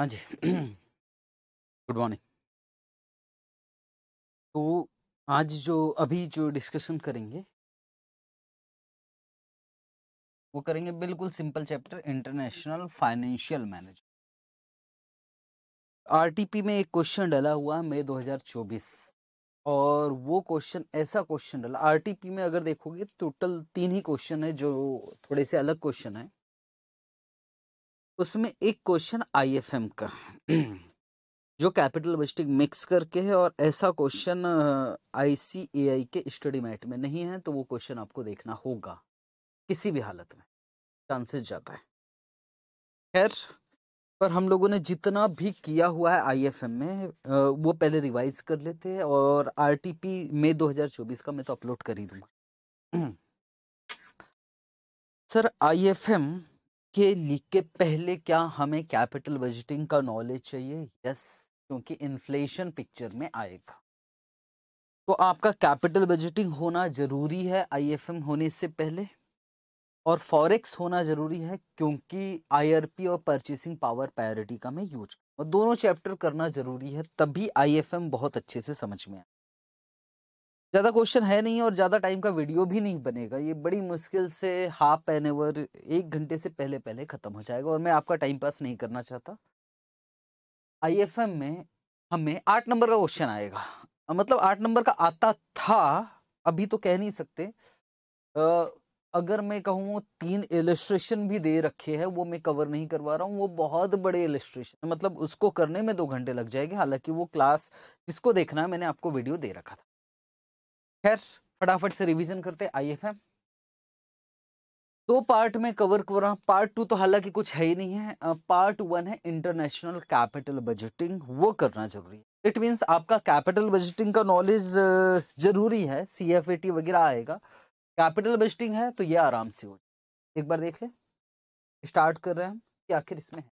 हाँ जी good morning तो आज जो अभी जो डिस्कशन करेंगे वो करेंगे बिल्कुल simple chapter international financial manager RTP में एक क्वेश्चन डाला हुआ मई 2024 और वो क्वेश्चन ऐसा क्वेश्चन डाला आरटीपी में अगर देखोगे टोटल तीन ही क्वेश्चन है जो थोड़े से अलग क्वेश्चन है उसमें एक क्वेश्चन आईएफएम का जो कैपिटल बस्टिक मिक्स करके है और ऐसा क्वेश्चन आईसीएआई के स्टडी मैट में नहीं है तो वो क्वेश्चन आपको देखना होगा किसी भी हालत में चांसेस ज़्यादा है खैर पर हम लोगों ने जितना भी किया हुआ है आईएफएम में वो पहले रिवाइज कर लेते हैं और आरटीपी मई 2024 का मैं तो अपलोड कर ही दूंगा सर आईएफएम के लीक के पहले क्या हमें कैपिटल बजटिंग का नॉलेज चाहिए यस क्योंकि इन्फ्लेशन पिक्चर में आएगा तो आपका कैपिटल बजटिंग होना जरूरी है आईएफएम होने से पहले और फॉरेक्स होना जरूरी है क्योंकि आईआरपी और परचेसिंग पावर पैरिटी का मैं यूज और दोनों चैप्टर करना जरूरी है तभी आईएफएम बहुत अच्छे से समझ में आए ज़्यादा क्वेश्चन है नहीं और ज़्यादा टाइम का वीडियो भी नहीं बनेगा ये बड़ी मुश्किल से हाफ एन एवर एक घंटे से पहले पहले ख़त्म हो जाएगा और मैं आपका टाइम पास नहीं करना चाहता आई एफ एम में हमें आठ नंबर का क्वेश्चन आएगा मतलब आठ नंबर का आता था अभी तो कह नहीं सकते आ, अगर मैं कहूँ तीन इलस्ट्रेशन भी दे रखे हैं वो मैं कवर नहीं करवा रहा हूँ वो बहुत बड़े इलस्ट्रेशन मतलब उसको करने में दो घंटे लग जाएंगे हालांकि वो क्लास जिसको देखना है मैंने आपको वीडियो दे रखा था खैर फटाफट से रिवीजन करते एफ आईएफएम दो पार्ट में कवर करा पार्ट टू तो हालांकि कुछ है ही नहीं है पार्ट वन है इंटरनेशनल कैपिटल बजटिंग वो करना जरूरी है इट मीन्स आपका कैपिटल बजटिंग का नॉलेज जरूरी है सी एफ ए टी वगैरह आएगा कैपिटल बजटिंग है तो ये आराम से हो एक बार देख ले स्टार्ट कर रहे हैं हम कि आखिर इसमें है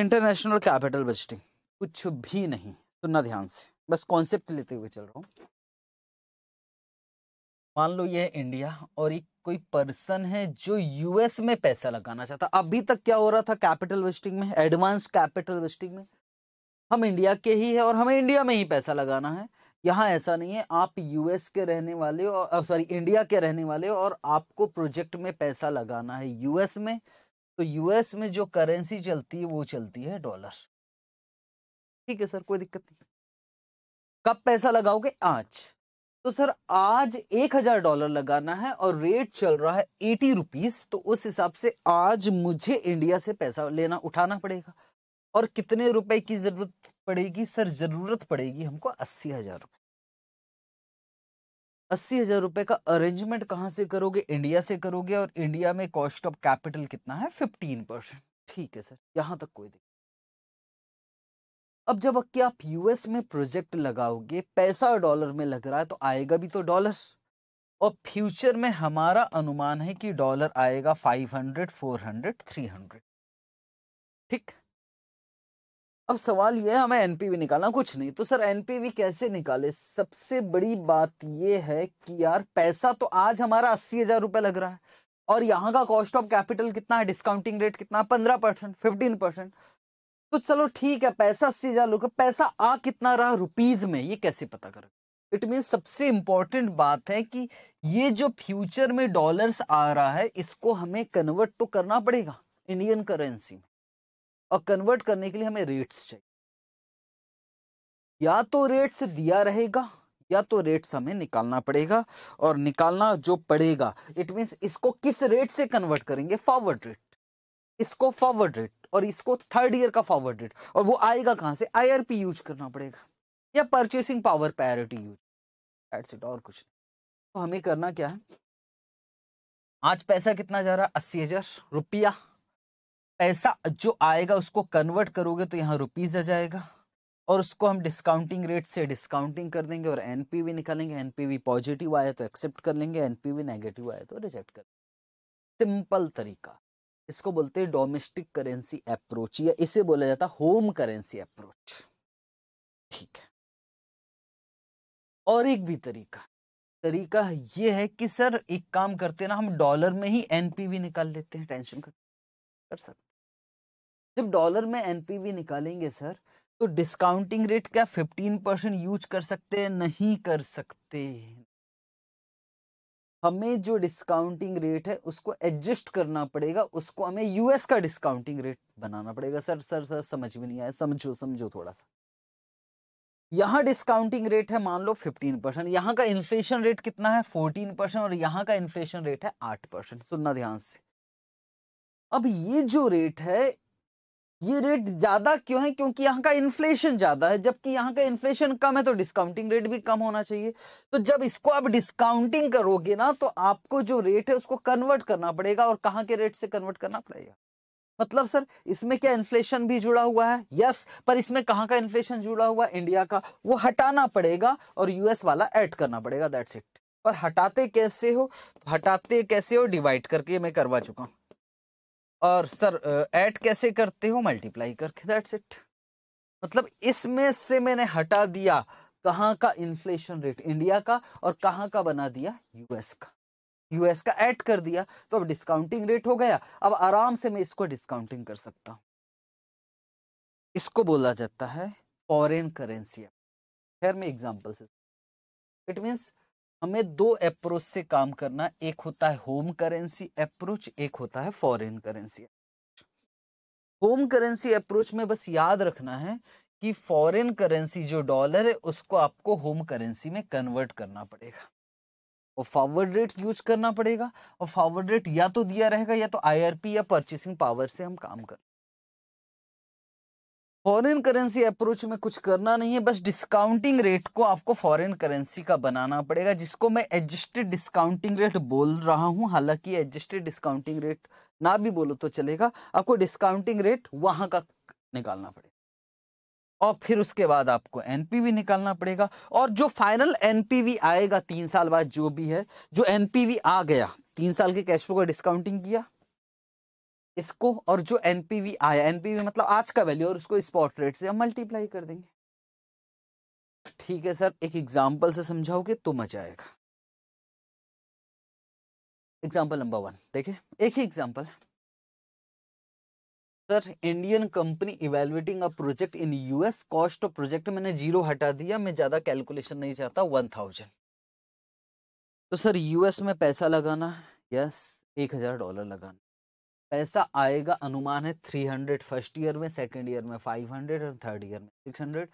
इंटरनेशनल कैपिटल बजटिंग कुछ भी नहीं सुनना ध्यान से बस कॉन्सेप्ट लेते हुए चल रहा हूँ मान लो ये है इंडिया और एक कोई पर्सन है जो यूएस में पैसा लगाना चाहता अभी तक क्या हो रहा था कैपिटल वेस्टिंग में एडवांस कैपिटल वेस्टिंग में हम इंडिया के ही है और हमें इंडिया में ही पैसा लगाना है यहाँ ऐसा नहीं है आप यूएस के रहने वाले हो सॉरी इंडिया के रहने वाले हो और आपको प्रोजेक्ट में पैसा लगाना है यूएस में तो यूएस में जो करेंसी चलती है वो चलती है डॉलर ठीक है सर कोई दिक्कत नहीं कब पैसा लगाओगे आज तो सर आज एक हजार डॉलर लगाना है और रेट चल रहा है एटी रुपीज तो उस हिसाब से आज मुझे इंडिया से पैसा लेना उठाना पड़ेगा और कितने रुपए की जरूरत पड़ेगी सर जरूरत पड़ेगी हमको अस्सी हजार रुपये अस्सी हजार रुपये का अरेंजमेंट कहाँ से करोगे इंडिया से करोगे और इंडिया में कॉस्ट ऑफ कैपिटल कितना है फिफ्टीन परसेंट ठीक है सर यहाँ तक कोई दिक्कत अब जब कि आप यूएस में प्रोजेक्ट लगाओगे पैसा डॉलर में लग रहा है तो आएगा भी तो डॉलर और फ्यूचर में हमारा अनुमान है कि डॉलर आएगा 500, 400, 300 ठीक अब सवाल यह है हमें एनपीवी निकालना कुछ नहीं तो सर एनपीवी कैसे निकाले सबसे बड़ी बात यह है कि यार पैसा तो आज हमारा अस्सी हजार लग रहा है और यहाँ का कॉस्ट ऑफ कैपिटल कितना है डिस्काउंटिंग रेट कितना पंद्रह परसेंट फिफ्टीन परसेंट तो चलो ठीक है पैसा अस्सी हजार लोग पैसा आ कितना रहा रुपीज में ये कैसे पता कर इट मीन सबसे इंपॉर्टेंट बात है कि ये जो फ्यूचर में डॉलर्स आ रहा है इसको हमें कन्वर्ट तो करना पड़ेगा इंडियन करेंसी में और कन्वर्ट करने के लिए हमें रेट्स चाहिए या तो रेट्स दिया रहेगा या तो रेट्स हमें निकालना पड़ेगा और निकालना जो पड़ेगा इट मीन इसको किस रेट से कन्वर्ट करेंगे फॉरवर्ड रेट इसको फॉरवर्ड रेट और इसको थर्ड ईयर का फॉरवर्ड रेट और वो आएगा कहां से आईआरपी यूज करना पड़ेगा या परचेसिंग पावर पैरिटी यूज एट्स इट और कुछ तो हमें करना क्या है आज पैसा कितना जा रहा है अस्सी हजार रुपया पैसा जो आएगा उसको कन्वर्ट करोगे तो यहाँ रुपीज आ जाएगा और उसको हम डिस्काउंटिंग रेट से डिस्काउंटिंग कर देंगे और एनपीवी निकालेंगे एनपीवी पॉजिटिव आया तो एक्सेप्ट कर लेंगे एनपीवी नेगेटिव आया तो रिजेक्ट कर सिंपल तरीका इसको बोलते हैं डोमेस्टिक करेंसी अप्रोच या इसे बोला जाता है होम करेंसी अप्रोच ठीक है और एक भी तरीका तरीका ये है कि सर एक काम करते ना हम डॉलर में ही एनपीवी निकाल लेते हैं टेंशन कर कर सकते जब डॉलर में एनपीवी निकालेंगे सर तो डिस्काउंटिंग रेट क्या 15 परसेंट यूज कर सकते हैं नहीं कर सकते हमें जो डिस्काउंटिंग रेट है उसको एडजस्ट करना पड़ेगा उसको हमें यूएस का डिस्काउंटिंग रेट बनाना पड़ेगा सर सर सर समझ में नहीं आया समझो समझो थोड़ा सा यहाँ डिस्काउंटिंग रेट है मान लो 15 परसेंट यहाँ का इन्फ्लेशन रेट कितना है 14 परसेंट और यहाँ का इन्फ्लेशन रेट है 8 परसेंट सुनना ध्यान से अब ये जो रेट है ये रेट ज्यादा क्यों है क्योंकि यहाँ का इन्फ्लेशन ज्यादा है जबकि यहाँ का इन्फ्लेशन कम है तो डिस्काउंटिंग रेट भी कम होना चाहिए तो जब इसको आप डिस्काउंटिंग करोगे ना तो आपको जो रेट है उसको कन्वर्ट करना पड़ेगा और कहाँ के रेट से कन्वर्ट करना पड़ेगा मतलब सर इसमें क्या इन्फ्लेशन भी जुड़ा हुआ है यस पर इसमें कहाँ का इन्फ्लेशन जुड़ा हुआ है इंडिया का वो हटाना पड़ेगा और यूएस वाला एड करना पड़ेगा दैट्स इट पर हटाते कैसे हो हटाते कैसे हो डिवाइड करके मैं करवा चुका हूँ और सर ऐड कैसे करते हो मल्टीप्लाई करके दैट्स इट मतलब इसमें से मैंने हटा दिया कहाँ का इन्फ्लेशन रेट इंडिया का और कहाँ का बना दिया यूएस का यूएस का ऐड कर दिया तो अब डिस्काउंटिंग रेट हो गया अब आराम से मैं इसको डिस्काउंटिंग कर सकता हूँ इसको बोला जाता है फॉरेन करेंसी खैर मैं एग्जाम्पल से इट मीन्स हमें दो अप्रोच से काम करना एक होता है होम करेंसी अप्रोच एक होता है foreign currency home currency approach में बस याद रखना है कि फॉरेन करेंसी जो डॉलर है उसको आपको होम करेंसी में कन्वर्ट करना पड़ेगा और फॉरवर्ड रेट यूज करना पड़ेगा और फॉरवर्ड रेट या तो दिया रहेगा या तो आईआरपी या परचेसिंग पावर से हम काम कर फॉरेन करेंसी अप्रोच में कुछ करना नहीं है बस डिस्काउंटिंग रेट को आपको फॉरेन करेंसी का बनाना पड़ेगा जिसको मैं एडजस्टेड डिस्काउंटिंग रेट बोल रहा हूँ हालांकि एडजस्टेड डिस्काउंटिंग रेट ना भी बोलो तो चलेगा आपको डिस्काउंटिंग रेट वहां का निकालना पड़ेगा और फिर उसके बाद आपको एनपीवी निकालना पड़ेगा और जो फाइनल एनपीवी आएगा तीन साल बाद जो भी है जो एनपीवी आ गया तीन साल के कैश फ्लो का डिस्काउंटिंग किया इसको और जो एनपीवी आया एनपीवी मतलब आज का वैल्यू और उसको स्पॉट रेट से हम मल्टीप्लाई कर देंगे ठीक है सर एक एग्जाम्पल से समझाओगे तो मजा आएगा एग्जाम्पल नंबर वन देखिए एक ही example sir Indian company evaluating a project in US cost of project मैंने जीरो हटा दिया मैं ज्यादा कैलकुलेशन नहीं चाहता वन थाउजेंड तो सर यूएस में पैसा लगाना यस एक हजार डॉलर लगाना पैसा आएगा अनुमान है थ्री हंड्रेड फर्स्ट ईयर में सेकेंड ईयर में फाइव हंड्रेड और थर्ड ईयर में सिक्स हंड्रेड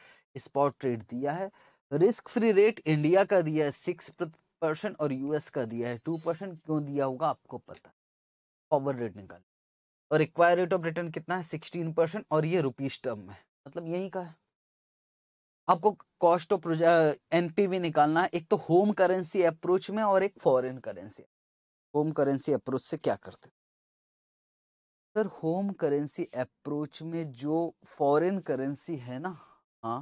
स्पॉट रेट दिया है रिस्क फ्री रेट इंडिया का दिया है सिक्स परसेंट और यूएस का दिया है टू परसेंट क्यों दिया होगा आपको पता फॉरवर्ड रेट निकाल और रिक्वायर रेट ऑफ रिटर्न कितना है सिक्सटीन परसेंट और ये रुपीज टर्म में मतलब यही का है आपको कॉस्ट ऑफ प्रोजेक्ट एनपीवी निकालना है एक तो होम करेंसी अप्रोच में और एक foreign currency home currency approach से क्या करते सर होम करेंसी अप्रोच में जो फॉरेन करेंसी है ना हाँ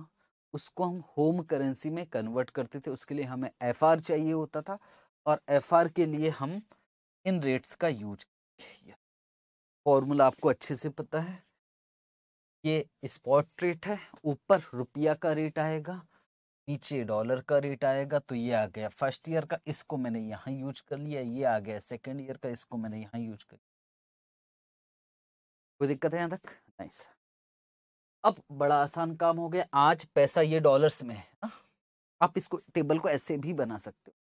उसको हम होम करेंसी में कन्वर्ट करते थे उसके लिए हमें एफ चाहिए होता था और एफ के लिए हम इन रेट्स का यूज फॉर्मूला आपको अच्छे से पता है ये स्पॉट रेट है ऊपर रुपया का रेट आएगा नीचे डॉलर का रेट आएगा तो ये आ गया फर्स्ट ईयर का इसको मैंने यहाँ यूज कर लिया ये आ गया सेकेंड ईयर का इसको मैंने यहाँ यूज कर कोई दिक्कत है यहाँ तक नाइस अब बड़ा आसान काम हो गया आज पैसा ये डॉलर्स में है ना आप इसको टेबल को ऐसे भी बना सकते हो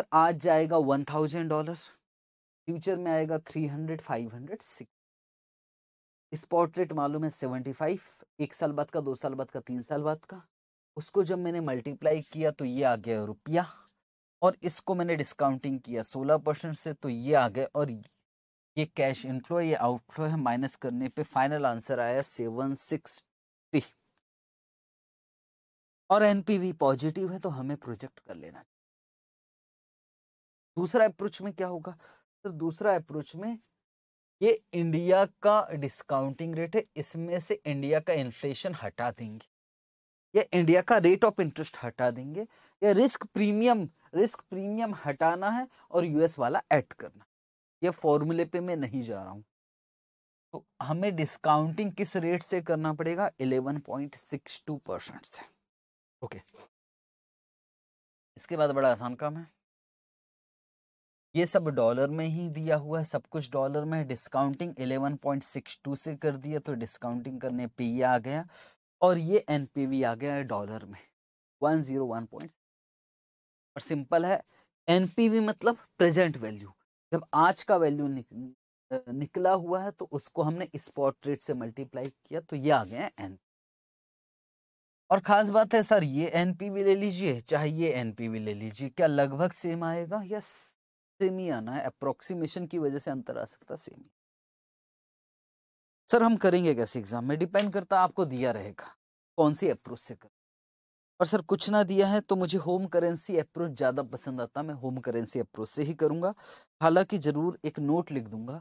सर आज जाएगा वन थाउजेंड डॉलर फ्यूचर में आएगा three hundred five hundred six spot rate मालूम है सेवेंटी फाइव एक साल बाद का दो साल बाद का तीन साल बाद का उसको जब मैंने मल्टीप्लाई किया तो ये आ गया रुपया और इसको मैंने डिस्काउंटिंग किया सोलह परसेंट से तो ये आ गया और ये कैश इनफ्लो ये आउटफ्लो है माइनस करने पे फाइनल आंसर आया सेवन सिक्स थ्री और एनपीवी पॉजिटिव है तो हमें प्रोजेक्ट कर लेना दूसरा अप्रोच में क्या होगा तो दूसरा अप्रोच में ये इंडिया का डिस्काउंटिंग रेट है इसमें से इंडिया का इन्फ्लेशन हटा देंगे या इंडिया का रेट ऑफ इंटरेस्ट हटा देंगे या रिस्क प्रीमियम रिस्क प्रीमियम हटाना है और यूएस वाला ऐड करना ये फॉर्मूले पे मैं नहीं जा रहा हूँ तो हमें डिस्काउंटिंग किस रेट से करना पड़ेगा 11.62 परसेंट से ओके इसके बाद बड़ा आसान काम है ये सब डॉलर में ही दिया हुआ है सब कुछ डॉलर में डिस्काउंटिंग 11.62 से कर दिया तो डिस्काउंटिंग करने पे ये आ गया और ये एनपीवी आ गया है डॉलर में 101 पॉइंट और सिंपल है एनपीवी मतलब प्रेजेंट वैल्यू जब आज का वैल्यू निक, निकला हुआ है तो उसको हमने स्पॉट रेट से मल्टीप्लाई किया तो ये आ गया एन और खास बात है सर ये एन पी भी ले लीजिए चाहे ये एन पी भी ले लीजिए क्या लगभग सेम आएगा या सेम ही आना है अप्रोक्सीमेशन की वजह से अंतर आ सकता सेम सर हम करेंगे कैसे एग्जाम में डिपेंड करता आपको दिया रहेगा कौन सी अप्रोच से कर और सर कुछ ना दिया है तो मुझे होम करेंसी अप्रोच ज़्यादा पसंद आता मैं होम करेंसी अप्रोच से ही करूँगा हालांकि ज़रूर एक नोट लिख दूंगा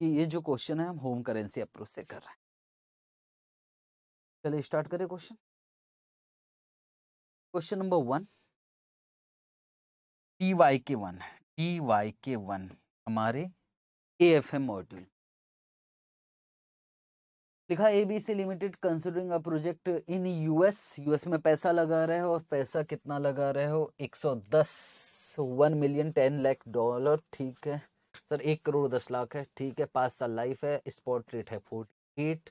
कि ये जो क्वेश्चन है हम होम करेंसी अप्रोच से कर रहे हैं चलिए स्टार्ट करें question question number one T Y K one T Y K one हमारे ए एफ एम मॉड्यूल लिखा ABC limited considering a project in US US में पैसा लगा रहे हो और पैसा कितना लगा रहे हो 110 one million ten lakh dollar ठीक है सर एक करोड़ दस लाख है ठीक है पाँच साल लाइफ है स्पॉट रेट है forty eight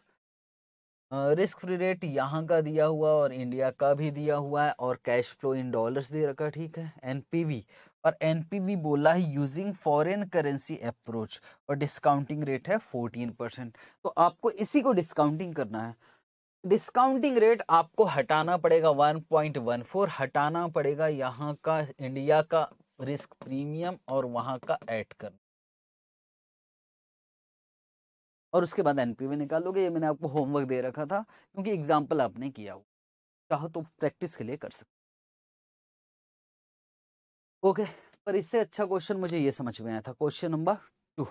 risk free rate यहाँ का दिया हुआ और इंडिया का भी दिया हुआ है और कैश फ्लो इन डॉलर्स दे रखा ठीक है एनपीवी और एनपीवी बोला है यूजिंग फॉरेन करेंसी अप्रोच और डिस्काउंटिंग रेट है फोर्टीन परसेंट तो आपको इसी को डिस्काउंटिंग करना है डिस्काउंटिंग रेट आपको हटाना पड़ेगा वन वन पॉइंट फोर हटाना पड़ेगा यहाँ का इंडिया का रिस्क प्रीमियम और वहाँ का ऐड करना और उसके बाद एनपीवी निकालोगे ये मैंने आपको होमवर्क दे रखा था क्योंकि एग्जाम्पल आपने किया हो चाहो तो प्रैक्टिस के लिए कर सकते ओके पर इससे अच्छा क्वेश्चन मुझे ये समझ में आया था क्वेश्चन नंबर टू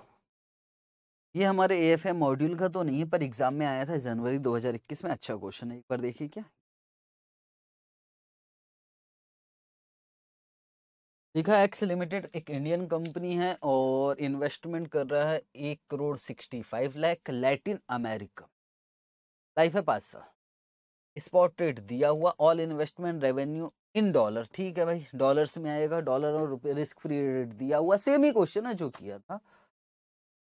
ये हमारे ए एफ मॉड्यूल का तो नहीं है पर एग्जाम में आया था जनवरी 2021 में अच्छा क्वेश्चन है एक बार देखिए क्या देखा एक्स लिमिटेड एक इंडियन कंपनी है और इन्वेस्टमेंट कर रहा है एक crore sixty five lakh Latin America life है पाँच साल स्पॉट रेट दिया हुआ all investment revenue in dollar ठीक है भाई डॉलर्स में आएगा डॉलर और रुपये रिस्क फ्री रेट दिया हुआ सेम ही क्वेश्चन है जो किया था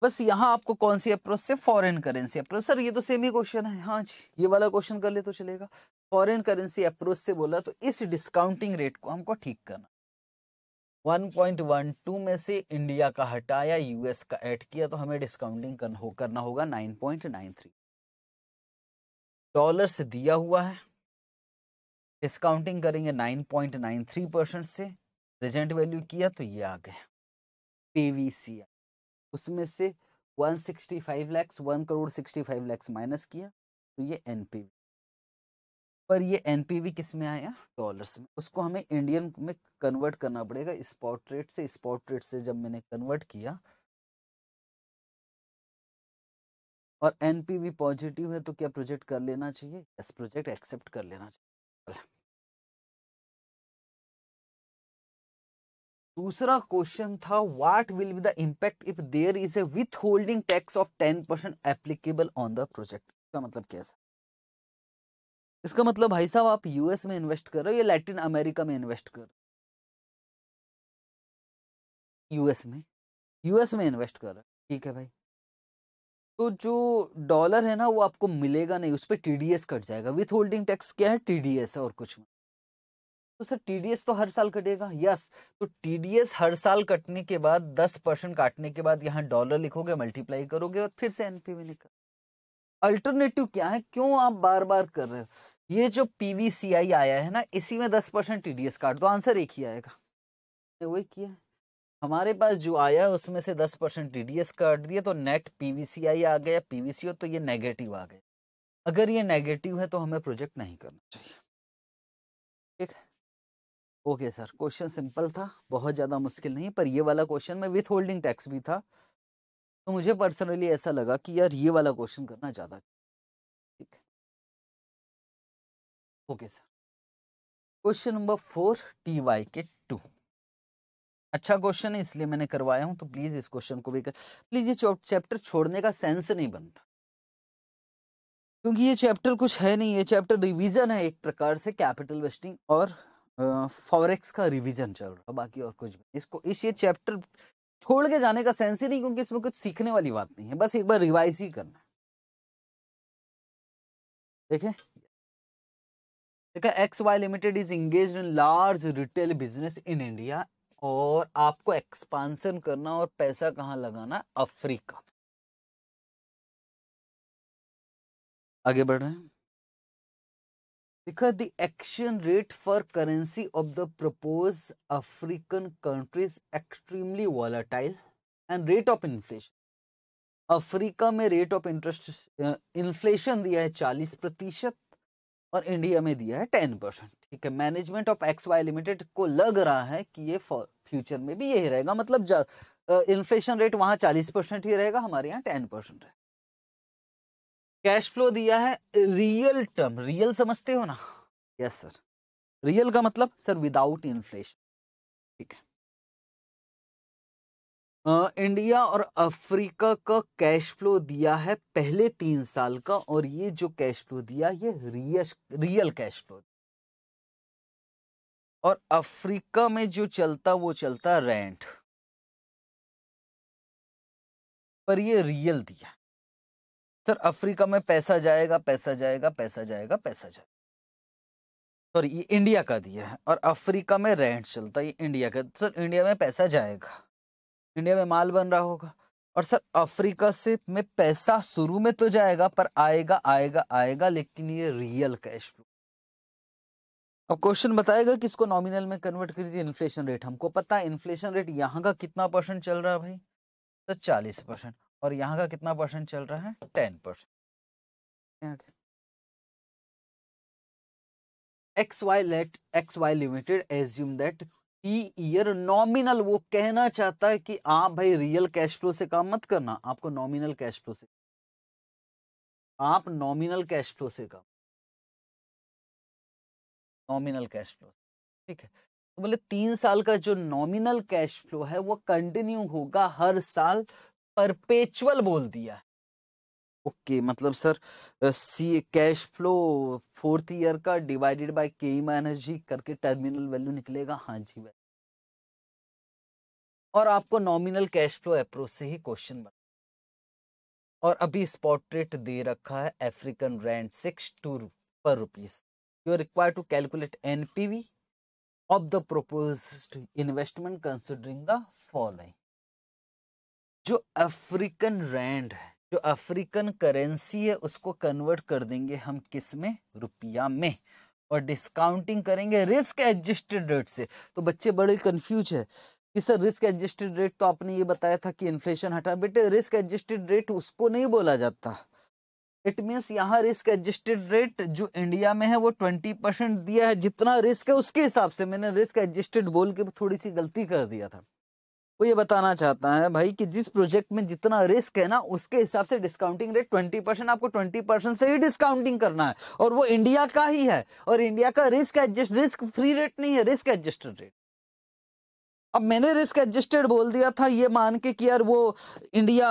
बस यहाँ आपको कौन सी अप्रोच से फॉरेन करेंसी अप्रोच सर ये तो सेम ही क्वेश्चन है हाँ जी ये वाला क्वेश्चन कर ले तो चलेगा फॉरेन करेंसी अप्रोच से बोला तो इस डिस्काउंटिंग रेट को हमको ठीक करना 1.12 में से इंडिया का हटाया यूएस का ऐड किया तो हमें डिस्काउंटिंग करना, होगा 9.93 डॉलर्स दिया हुआ है डिस्काउंटिंग करेंगे 9.93 परसेंट से प्रेजेंट वैल्यू किया तो ये आ गया पीवीसी उसमें से 165 लाख 1 करोड़ 65 लाख माइनस किया तो ये एनपीवी पर ये एनपीवी किस में आया डॉलर्स में उसको हमें इंडियन में कन्वर्ट करना पड़ेगा स्पॉट रेट से स्पॉट रेट से जब मैंने कन्वर्ट किया और एनपीवी पॉजिटिव है तो क्या प्रोजेक्ट कर लेना चाहिए यस प्रोजेक्ट एक्सेप्ट कर लेना चाहिए दूसरा क्वेश्चन था what will be the impact if there is a withholding tax of ten percent applicable on the project का मतलब कैसा इसका मतलब भाई साहब आप यूएस में इन्वेस्ट कर रहे हो या लैटिन अमेरिका में इन्वेस्ट कर रहे हो यूएस में यूएस में इन्वेस्ट कर रहे हो ठीक है भाई तो जो डॉलर है ना वो आपको मिलेगा नहीं उस पर टी कट जाएगा विथ होल्डिंग टैक्स क्या है टी है और कुछ नहीं तो सर टी तो हर साल कटेगा यस तो टी हर साल कटने के बाद दस परसेंट काटने के बाद यहाँ डॉलर लिखोगे मल्टीप्लाई करोगे और फिर से एनपी में निकल अल्टरनेटिव क्या है क्यों आप बार बार कर रहे हो ये जो पीवीसीआई आया है ना इसी में दस परसेंट टी डी एस काट दो आंसर एक ही आएगा वही किया हमारे पास जो आया उसमें से दस परसेंट टी डी एस काट दिए तो नेट पीवीसीआई आ गया पीवीसीओ तो ये नेगेटिव आ गया अगर ये नेगेटिव है तो हमें प्रोजेक्ट नहीं करना चाहिए ठीक है ओके सर क्वेश्चन सिंपल था बहुत ज़्यादा मुश्किल नहीं पर ये वाला क्वेश्चन में विथ होल्डिंग टैक्स भी था तो मुझे पर्सनली ऐसा लगा कि यार ये वाला क्वेश्चन करना ज़्यादा okay sir question number four T Y K two अच्छा क्वेश्चन है इसलिए मैंने करवाया हूं तो प्लीज इस क्वेश्चन को भी कर प्लीज ये चैप्टर छोड़ने का सेंस नहीं बनता क्योंकि ये चैप्टर कुछ है नहीं ये चैप्टर रिवीजन है एक प्रकार से कैपिटल वेस्टिंग और फॉरेक्स का रिवीजन चल रहा है बाकी और कुछ भी इसको इस ये चैप्टर छोड़ के जाने का सेंस ही नहीं क्योंकि इसमें कुछ सीखने वाली बात नहीं है बस एक बार रिवाइज ही करना है ठीक है X Y limited is engage in large retail business in India और आपको एक्सपांसन करना और पैसा कहाँ लगाना अफ्रीका आगे बढ़ रहे हैं देखा the action rate for currency of the propose African countries extremely volatile and rate of inflation Africa में रेट ऑफ इंटरेस्ट इन्फ्लेशन दिया है चालीस प्रतिशत और इंडिया में दिया है टेन परसेंट ठीक है management of X Y limited को लग रहा है कि ये फ्यूचर में भी यही रहेगा मतलब इन्फ्लेशन रेट वहां चालीस परसेंट ही रहेगा हमारे यहाँ टेन परसेंट है कैश फ्लो दिया है रियल टर्म रियल समझते हो ना यस सर रियल का मतलब सर विदाउट इन्फ्लेशन इंडिया और अफ्रीका का कैश फ्लो दिया है पहले तीन साल का और ये जो कैश फ्लो दिया ये रियल रियल कैश फ्लो और अफ्रीका में जो चलता वो चलता रेंट पर ये रियल दिया सर अफ्रीका में पैसा जाएगा पैसा जाएगा पैसा जाएगा पैसा जाएगा सॉरी ये इंडिया का दिया है और अफ्रीका में रेंट चलता है ये इंडिया का सर इंडिया में पैसा जाएगा इंडिया में माल बन रहा होगा और सर अफ्रीका से में पैसा शुरू में तो जाएगा पर आएगा आएगा आएगा लेकिन ये रियल कैश फ्लो अब क्वेश्चन बताएगा कि इसको नॉमिनल में कन्वर्ट दीजिए इन्फ्लेशन रेट हमको पता है इन्फ्लेशन रेट यहाँ का कितना परसेंट चल रहा है भाई तो चालीस परसेंट और यहाँ का कितना परसेंट चल रहा है ten percent X Y let X Y limited assume that year nominal वो कहना चाहता है कि आप हाँ भाई रियल कैश फ्लो से काम मत करना आपको नॉमिनल कैश फ्लो से आप नॉमिनल कैश फ्लो से काम नॉमिनल कैश फ्लो ठीक है तो बोले तीन साल का जो नॉमिनल कैश फ्लो है वो कंटिन्यू होगा हर साल परपेचुअल बोल दिया ओके okay, मतलब sir C cash flow fourth year का divided by K minus G करके टर्मिनल वैल्यू निकलेगा हाँ जी भाई और आपको नॉमिनल कैश फ्लो अप्रोच से ही क्वेश्चन बन और अभी स्पॉट रेट दे रखा है African rent six two per rupees you require to calculate NPV of the propose investment considering the following जो अफ्रीकन रैंड है जो अफ्रीकन करेंसी है उसको कन्वर्ट कर देंगे हम किस में रुपया में और डिस्काउंटिंग करेंगे रिस्क एडजस्टेड रेट से तो बच्चे बड़े कंफ्यूज है कि सर रिस्क एडजस्टेड रेट तो आपने ये बताया था कि इन्फ्लेशन हटा बेटे रिस्क एडजस्टेड रेट उसको नहीं बोला जाता इट मीन्स यहाँ रिस्क एडजस्टेड रेट जो इंडिया में है वो ट्वेंटी परसेंट दिया है जितना रिस्क है उसके हिसाब से मैंने रिस्क एडजस्टेड बोल के थोड़ी सी गलती कर दिया था वो ये बताना चाहता है भाई कि जिस प्रोजेक्ट में जितना रिस्क है ना उसके हिसाब से डिस्काउंटिंग रेट ट्वेंटी परसेंट आपको ट्वेंटी परसेंट से ही डिस्काउंटिंग करना है और वो इंडिया का ही है और इंडिया का risk adjust risk free rate नहीं है रिस्क एडजस्टेड रेट अब मैंने रिस्क एडजस्टेड बोल दिया था ये मान के कि यार वो इंडिया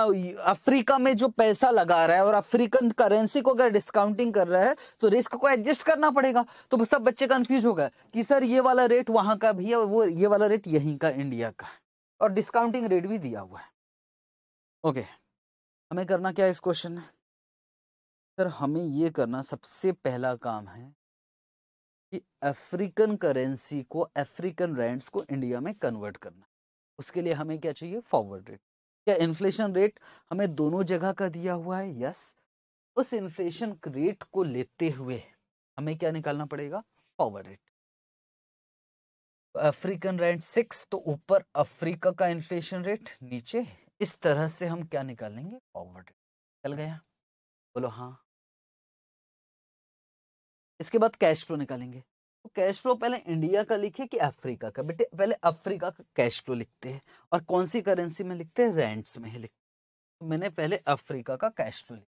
अफ्रीका में जो पैसा लगा रहा है और अफ्रीकन करेंसी को अगर डिस्काउंटिंग कर रहा है तो रिस्क को एडजस्ट करना पड़ेगा तो सब बच्चे कंफ्यूज हो गए कि सर ये वाला रेट वहाँ का भी है वो ये वाला रेट यहीं का इंडिया का और डिस्काउंटिंग रेट भी दिया हुआ है ओके हमें करना क्या है इस क्वेश्चन में सर हमें ये करना सबसे पहला काम है कि अफ्रीकन करेंसी को अफ्रीकन रैंड्स को इंडिया में कन्वर्ट करना उसके लिए हमें क्या चाहिए फॉरवर्ड रेट क्या इन्फ्लेशन रेट हमें दोनों जगह का दिया हुआ है यस उस इन्फ्लेशन रेट को लेते हुए हमें क्या निकालना पड़ेगा forward rate African rate six तो ऊपर अफ्रीका का इन्फ्लेशन रेट नीचे इस तरह से हम क्या निकालेंगे फॉरवर्ड रेट चल गया बोलो हाँ इसके बाद कैश फ्लो निकालेंगे तो कैश फ्लो पहले इंडिया का लिखे कि अफ्रीका का बेटे पहले अफ्रीका का कैश फ्लो लिखते हैं और कौन सी करेंसी में लिखते हैं रेंट्स में ही लिखते तो मैंने पहले अफ्रीका का कैश फ्लो लिखा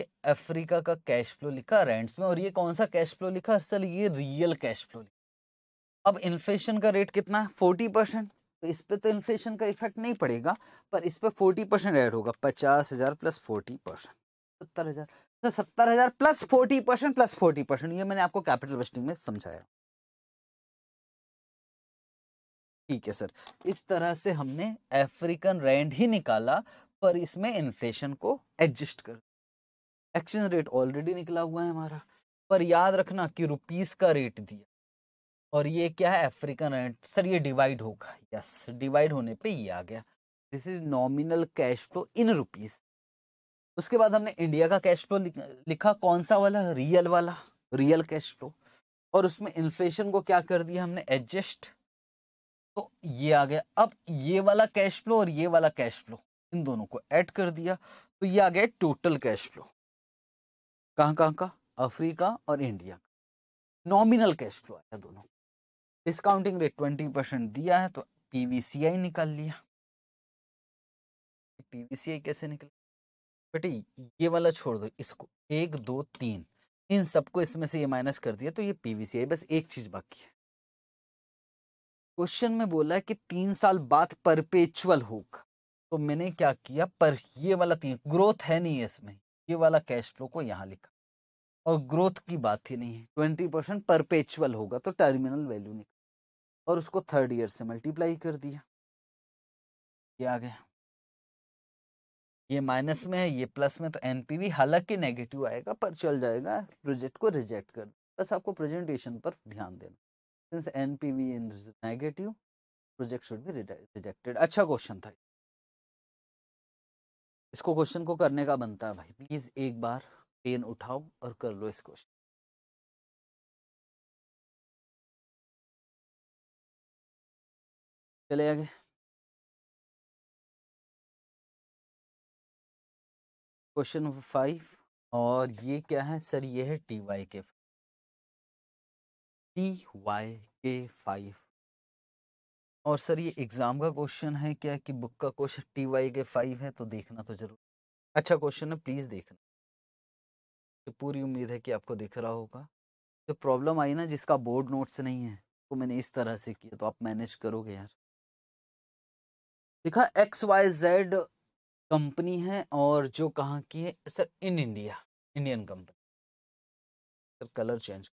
ये अफ्रीका का कैश फ्लो लिखा रेंट्स में और ये कौन सा कैश फ्लो लिखा असल ये रियल कैश फ्लो लिखा अब इन्फ्लेशन का रेट कितना है फोर्टी परसेंट तो इस पर तो इन्फ्लेशन का इफेक्ट नहीं पड़ेगा पर इस पर फोर्टी परसेंट एड होगा पचास हज़ार प्लस फोर्टी परसेंट सत्तर हज़ार तो सत्तर हज़ार plus forty percent plus forty percent ये मैंने आपको कैपिटल वेस्टिंग में समझाया ठीक है सर इस तरह से हमने अफ्रीकन रैंड ही निकाला पर इसमें इन्फ्लेशन को एडजस्ट कर एक्सचेंज रेट ऑलरेडी निकला हुआ है हमारा पर याद रखना कि रुपीस का रेट दिया और ये क्या है अफ्रीकन रेंट सर ये डिवाइड होगा यस डिवाइड होने पे ये आ गया this is nominal cash flow in rupees उसके बाद हमने इंडिया का कैश फ्लो लिखा कौन सा वाला रियल वाला रियल कैश फ्लो और उसमें इन्फ्लेशन को क्या कर दिया हमने एडजस्ट तो ये आ गया अब ये वाला कैश फ्लो और ये वाला कैश फ्लो इन दोनों को ऐड कर दिया तो ये आ गया टोटल कैश फ्लो कहाँ कहाँ का अफ्रीका और इंडिया का नॉमिनल कैश फ्लो आया दोनों डिस्काउंटिंग रेट ट्वेंटी परसेंट दिया है तो पीवीसीआई निकाल लिया पीवीसीआई कैसे निकल बेटी ये वाला छोड़ दो इसको एक दो तीन इन सबको इसमें से ये माइनस कर दिया तो ये पीवीसीआई बस एक चीज बाकी है क्वेश्चन में बोला कि तीन साल बाद परपेचुअल होगा तो मैंने क्या किया पर ये वाला तीन ग्रोथ है नहीं है इसमें ये वाला कैश फ्लो को यहाँ लिखा और ग्रोथ की बात ही नहीं है ट्वेंटी परसेंट परपेचुअल होगा तो टर्मिनल वैल्यू निकल और उसको थर्ड ईयर से मल्टीप्लाई कर दिया ये आ गया ये माइनस में है ये प्लस में तो एन पी वी हालांकि नेगेटिव आएगा पर चल जाएगा प्रोजेक्ट को रिजेक्ट कर बस आपको प्रेजेंटेशन पर ध्यान देना since we in negative project should be rejected अच्छा क्वेश्चन था इसको क्वेश्चन को करने का बनता है भाई प्लीज एक बार पेन उठाओ और कर लो इस क्वेश्चन चले आगे क्वेश्चन नंबर फाइव और ये क्या है सर ये है T Y K T Y K five और सर ये एग्ज़ाम का क्वेश्चन है क्या कि बुक का question T Y K five है तो देखना तो जरूर अच्छा क्वेश्चन है प्लीज़ देखना तो पूरी उम्मीद है कि आपको दिख रहा होगा जो तो प्रॉब्लम आई ना जिसका बोर्ड नोट्स नहीं है तो मैंने इस तरह से किया तो आप मैनेज करोगे यार देखा एक्स वाई जेड कंपनी है और जो कहाँ की है sir in India Indian company sir colour change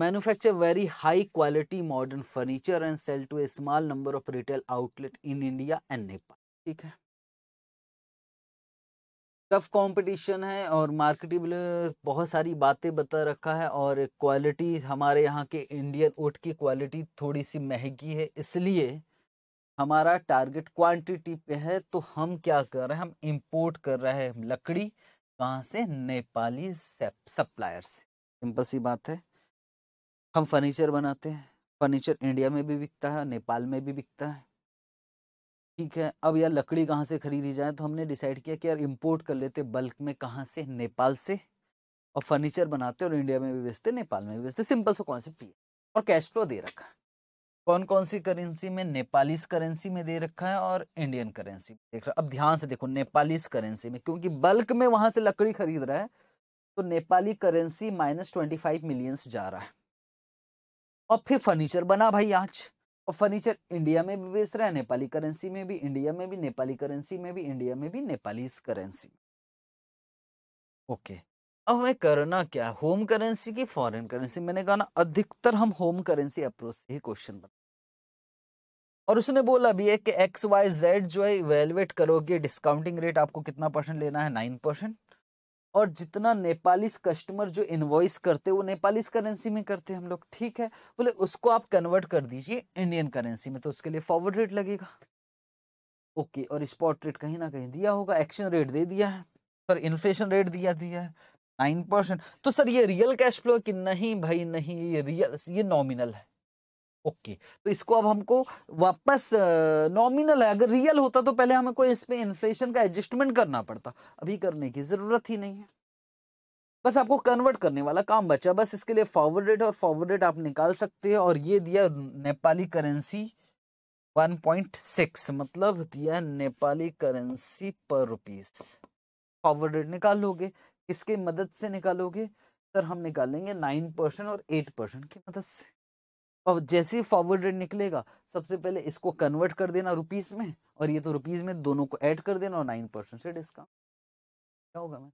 manufacture very high quality modern furniture and sell to a small number of retail outlet in India and Nepal ठीक है टफ कंपटीशन है और मार्केटेबल बहुत सारी बातें बता रखा है और क्वालिटी हमारे यहाँ के इंडियन ओट की क्वालिटी थोड़ी सी महंगी है इसलिए हमारा टारगेट क्वांटिटी पे है तो हम क्या कर रहे हैं हम इंपोर्ट कर रहे हैं लकड़ी कहाँ से नेपाली सप्लायर से सिंपल सी बात है हम फर्नीचर बनाते हैं फर्नीचर इंडिया में भी बिकता है नेपाल में भी बिकता है ठीक है अब यार लकड़ी कहाँ से खरीदी जाए तो हमने डिसाइड किया कि यार इम्पोर्ट कर लेते बल्क में कहाँ से नेपाल से और फर्नीचर बनाते और इंडिया में भी बेचते नेपाल में भी बेचते सिंपल सा कॉन्सेप्ट ये और कैश फ्लो दे रखा है कौन कौन सी करेंसी में नेपालीस करेंसी में दे रखा है और इंडियन करेंसी में देख रहा अब ध्यान से देखो नेपालीस करेंसी में क्योंकि बल्क में वहां से लकड़ी खरीद रहा है तो Nepali currency minus twenty five millions जा रहा है और फिर फर्नीचर बना भाई आज और फर्नीचर इंडिया में भी बेच रहा है नेपाली करेंसी में भी इंडिया में भी नेपाली करेंसी में भी इंडिया में भी नेपाली करेंसी ओके अब मैं करना क्या है होम करेंसी की फॉरेन करेंसी मैंने कहा ना अधिकतर हम होम करेंसी अप्रोच से ही क्वेश्चन बना और उसने बोला भी है कि एक्स वाई जेड जो है इवेलुएट करोगे डिस्काउंटिंग रेट आपको कितना परसेंट लेना है नाइन परसेंट और जितना नेपालीस कस्टमर जो इन्वॉइस करते वो नेपालीस करेंसी में करते हम लोग ठीक है बोले उसको आप कन्वर्ट कर दीजिए इंडियन करेंसी में तो उसके लिए फॉरवर्ड रेट लगेगा ओके और स्पॉट रेट कहीं ना कहीं दिया होगा एक्शन रेट दे दिया है सर इन्फ्लेशन रेट दिया दिया है नाइन परसेंट तो सर ये रियल कैश फ्लो है कि नहीं भाई नहीं ये रियल ये नॉमिनल है ओके okay. तो इसको अब हमको वापस नॉमिनल है अगर रियल होता तो पहले हमको इस पर इन्फ्लेशन का एडजस्टमेंट करना पड़ता अभी करने की जरूरत ही नहीं है बस आपको कन्वर्ट करने वाला काम बचा बस इसके लिए फॉरवर्ड रेट और फॉरवर्ड रेट आप निकाल सकते हैं और ये दिया नेपाली करेंसी 1.6 मतलब दिया Nepali currency per rupees forward rate निकालोगे किसके मदद से निकालोगे सर हम निकालेंगे नाइन परसेंट और एट परसेंट की मदद से और जैसे ही फॉरवर्ड रेट निकलेगा सबसे पहले इसको कन्वर्ट कर देना रुपीज़ में और ये तो रुपीज़ में दोनों को ऐड कर देना और नाइन परसेंट से डिस्काउंट क्या होगा मैं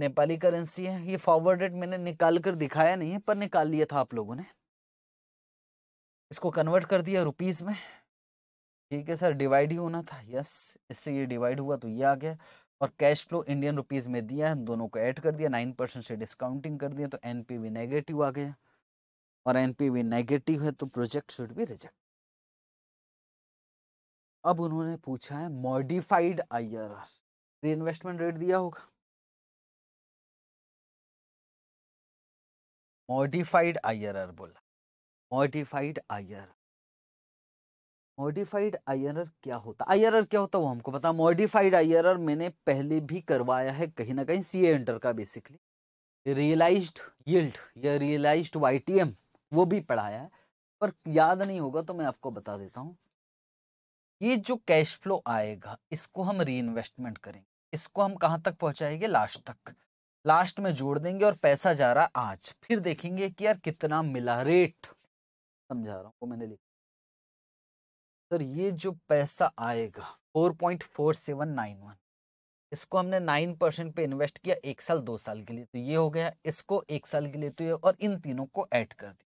नेपाली करेंसी है ये फॉरवर्ड रेट मैंने निकाल कर दिखाया नहीं है पर निकाल लिया था आप लोगों ने इसको कन्वर्ट कर दिया रुपीज़ में ठीक है सर डिवाइड ही होना था यस इससे ये डिवाइड हुआ तो ये आ गया और कैश फ्लो इंडियन रुपीज़ में दिया दोनों को ऐड कर दिया नाइन परसेंट से डिस्काउंटिंग कर दिया तो एन नेगेटिव आ गया और एनपीवी नेगेटिव है तो प्रोजेक्ट शुड बी रिजेक्ट अब उन्होंने पूछा है मॉडिफाइड आईआरआर इन्वेस्टमेंट रेट दिया होगा मॉडिफाइड आईआरआर बोला मॉडिफाइड आईआरआर मॉडिफाइड आईआरआर क्या होता आईआरआर क्या होता वो हमको पता मॉडिफाइड आईआरआर मैंने पहले भी करवाया है कहीं ना कहीं सीए इंटर का बेसिकली रियलाइज्ड यील्ड या रियलाइज्ड वाईटीएम वो भी पढ़ाया है पर याद नहीं होगा तो मैं आपको बता देता हूँ ये जो कैश फ्लो आएगा इसको हम री इन्वेस्टमेंट करेंगे इसको हम कहाँ तक पहुँचाएंगे लास्ट तक लास्ट में जोड़ देंगे और पैसा जा रहा आज फिर देखेंगे कि यार कितना मिला रेट समझा रहा हूँ मैंने लिखा सर ये जो पैसा आएगा four four point seven nine one इसको हमने नाइन परसेंट पे इन्वेस्ट किया एक साल दो साल के लिए तो ये हो गया इसको एक साल के लिए तो ये और इन तीनों को ऐड कर दिया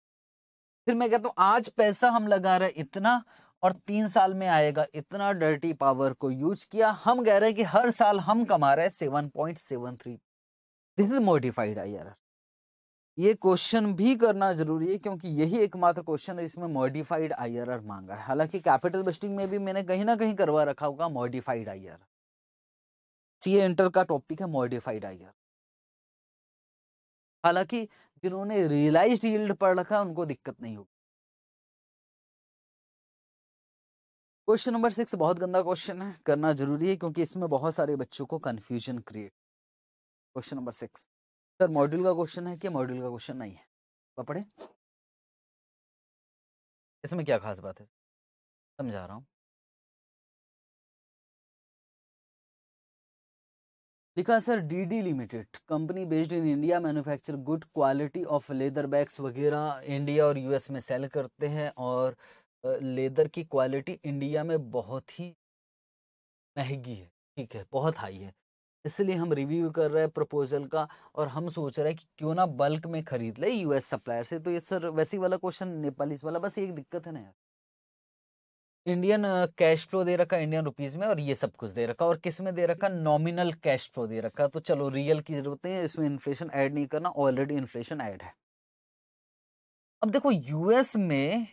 फिर मैं कहता हूँ आज पैसा हम लगा रहे इतना और तीन साल में आएगा इतना डर्टी पावर को यूज किया हम कह रहे हैं कि हर साल हम कमा रहे हैं seven point seven three this is modified I R ये क्वेश्चन भी करना जरूरी है क्योंकि यही एकमात्र क्वेश्चन है इसमें मॉडिफाइड आई आर आर मांगा है हालांकि कैपिटल बेस्टिंग में भी मैंने कहीं ना कहीं करवा रखा होगा modified I R C inter का टॉपिक है मॉडिफाइड आई आर हालांकि जिन्होंने रियलाइज यील्ड पढ़ रखा उनको दिक्कत नहीं होगी क्वेश्चन नंबर सिक्स बहुत गंदा क्वेश्चन है करना जरूरी है क्योंकि इसमें बहुत सारे बच्चों को confusion create question number six sir module का क्वेश्चन है कि मॉड्यूल का क्वेश्चन नहीं है पढ़े इसमें क्या खास बात है समझा रहा हूँ लिखा sir D D limited company based in India manufacture good quality of leather bags वगैरह इंडिया और यूएस में सेल करते हैं और लेदर की क्वालिटी इंडिया में बहुत ही महंगी है ठीक है बहुत हाई है इसलिए हम रिव्यू कर रहे हैं प्रपोजल का और हम सोच रहे हैं कि क्यों ना बल्क में खरीद ले यूएस सप्लायर से तो ये सर वैसी वाला क्वेश्चन नेपालीस वाला बस एक दिक्कत है ना यार इंडियन कैश फ्लो दे रखा इंडियन रुपीज में और ये सब कुछ दे रखा और किस में दे रखा नॉमिनल कैश फ्लो दे रखा तो चलो रियल की जरूरत है इसमें इन्फ्लेशन ऐड नहीं करना ऑलरेडी इन्फ्लेशन ऐड है अब देखो यूएस में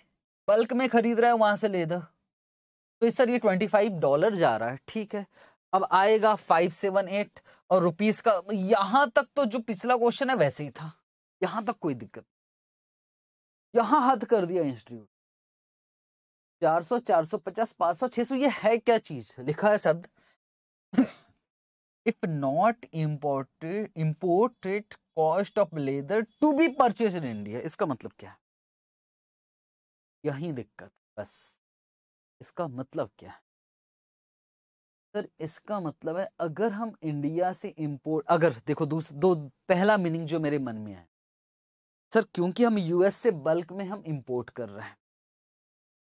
बल्क में खरीद रहा है वहां से ले दो तो सर ये ट्वेंटी फाइव डॉलर जा रहा है ठीक है अब आएगा फाइव सेवन एट और रुपीज का यहां तक तो जो पिछला क्वेश्चन है वैसे ही था यहां तक कोई दिक्कत यहां हद कर दिया इंस्टीट्यूट चार सौ चार सौ पचास सौ सौ ये है क्या चीज लिखा है शब्द if not imported imported cost of leather to be purchase in India इसका मतलब क्या है यही दिक्कत बस इसका मतलब क्या है सर इसका मतलब है अगर हम इंडिया से इंपोर्ट अगर देखो दूसरा दो पहला मीनिंग जो मेरे मन में है सर क्योंकि हम यूएस से बल्क में हम इंपोर्ट कर रहे हैं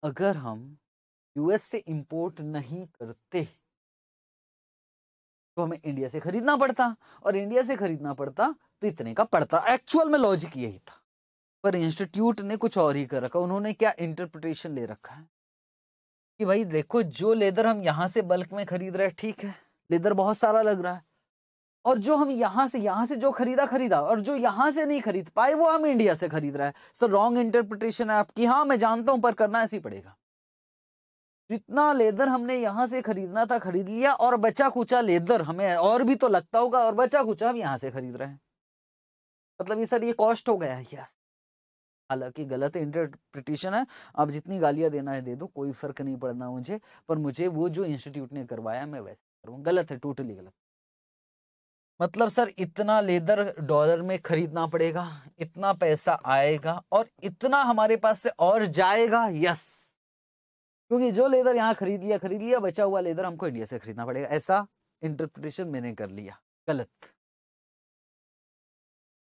अगर हम यूएस से इंपोर्ट नहीं करते तो हमें इंडिया से खरीदना पड़ता और इंडिया से खरीदना पड़ता तो इतने का पड़ता एक्चुअल में लॉजिक यही था पर इंस्टीट्यूट ने कुछ और ही कर रखा उन्होंने क्या इंटरप्रिटेशन ले रखा है कि भाई देखो जो लेदर हम यहाँ से बल्क में खरीद रहे हैं ठीक है लेदर बहुत सारा लग रहा है और जो हम यहाँ से यहाँ से जो खरीदा खरीदा और जो यहाँ से नहीं खरीद पाए वो हम इंडिया से खरीद रहा है सर रॉन्ग इंटरप्रिटेशन है आपकी हाँ मैं जानता हूं पर करना ऐसे ही पड़ेगा जितना लेदर हमने यहाँ से खरीदना था खरीद लिया और बचा कुचा लेदर हमें और भी तो लगता होगा और बचा कुचा हम यहाँ से खरीद रहे हैं मतलब ये सर ये कॉस्ट हो गया है यस हालांकि गलत इंटरप्रिटेशन है आप जितनी गालियां देना है दे दो कोई फर्क नहीं पड़ना मुझे पर मुझे वो जो इंस्टीट्यूट ने करवाया मैं वैसे करूँ गलत है टोटली गलत मतलब सर इतना लेदर डॉलर में खरीदना पड़ेगा इतना पैसा आएगा और इतना हमारे पास से और जाएगा यस क्योंकि जो लेदर यहाँ खरीद लिया खरीद लिया बचा हुआ लेदर हमको इंडिया से खरीदना पड़ेगा ऐसा इंटरप्रिटेशन मैंने कर लिया गलत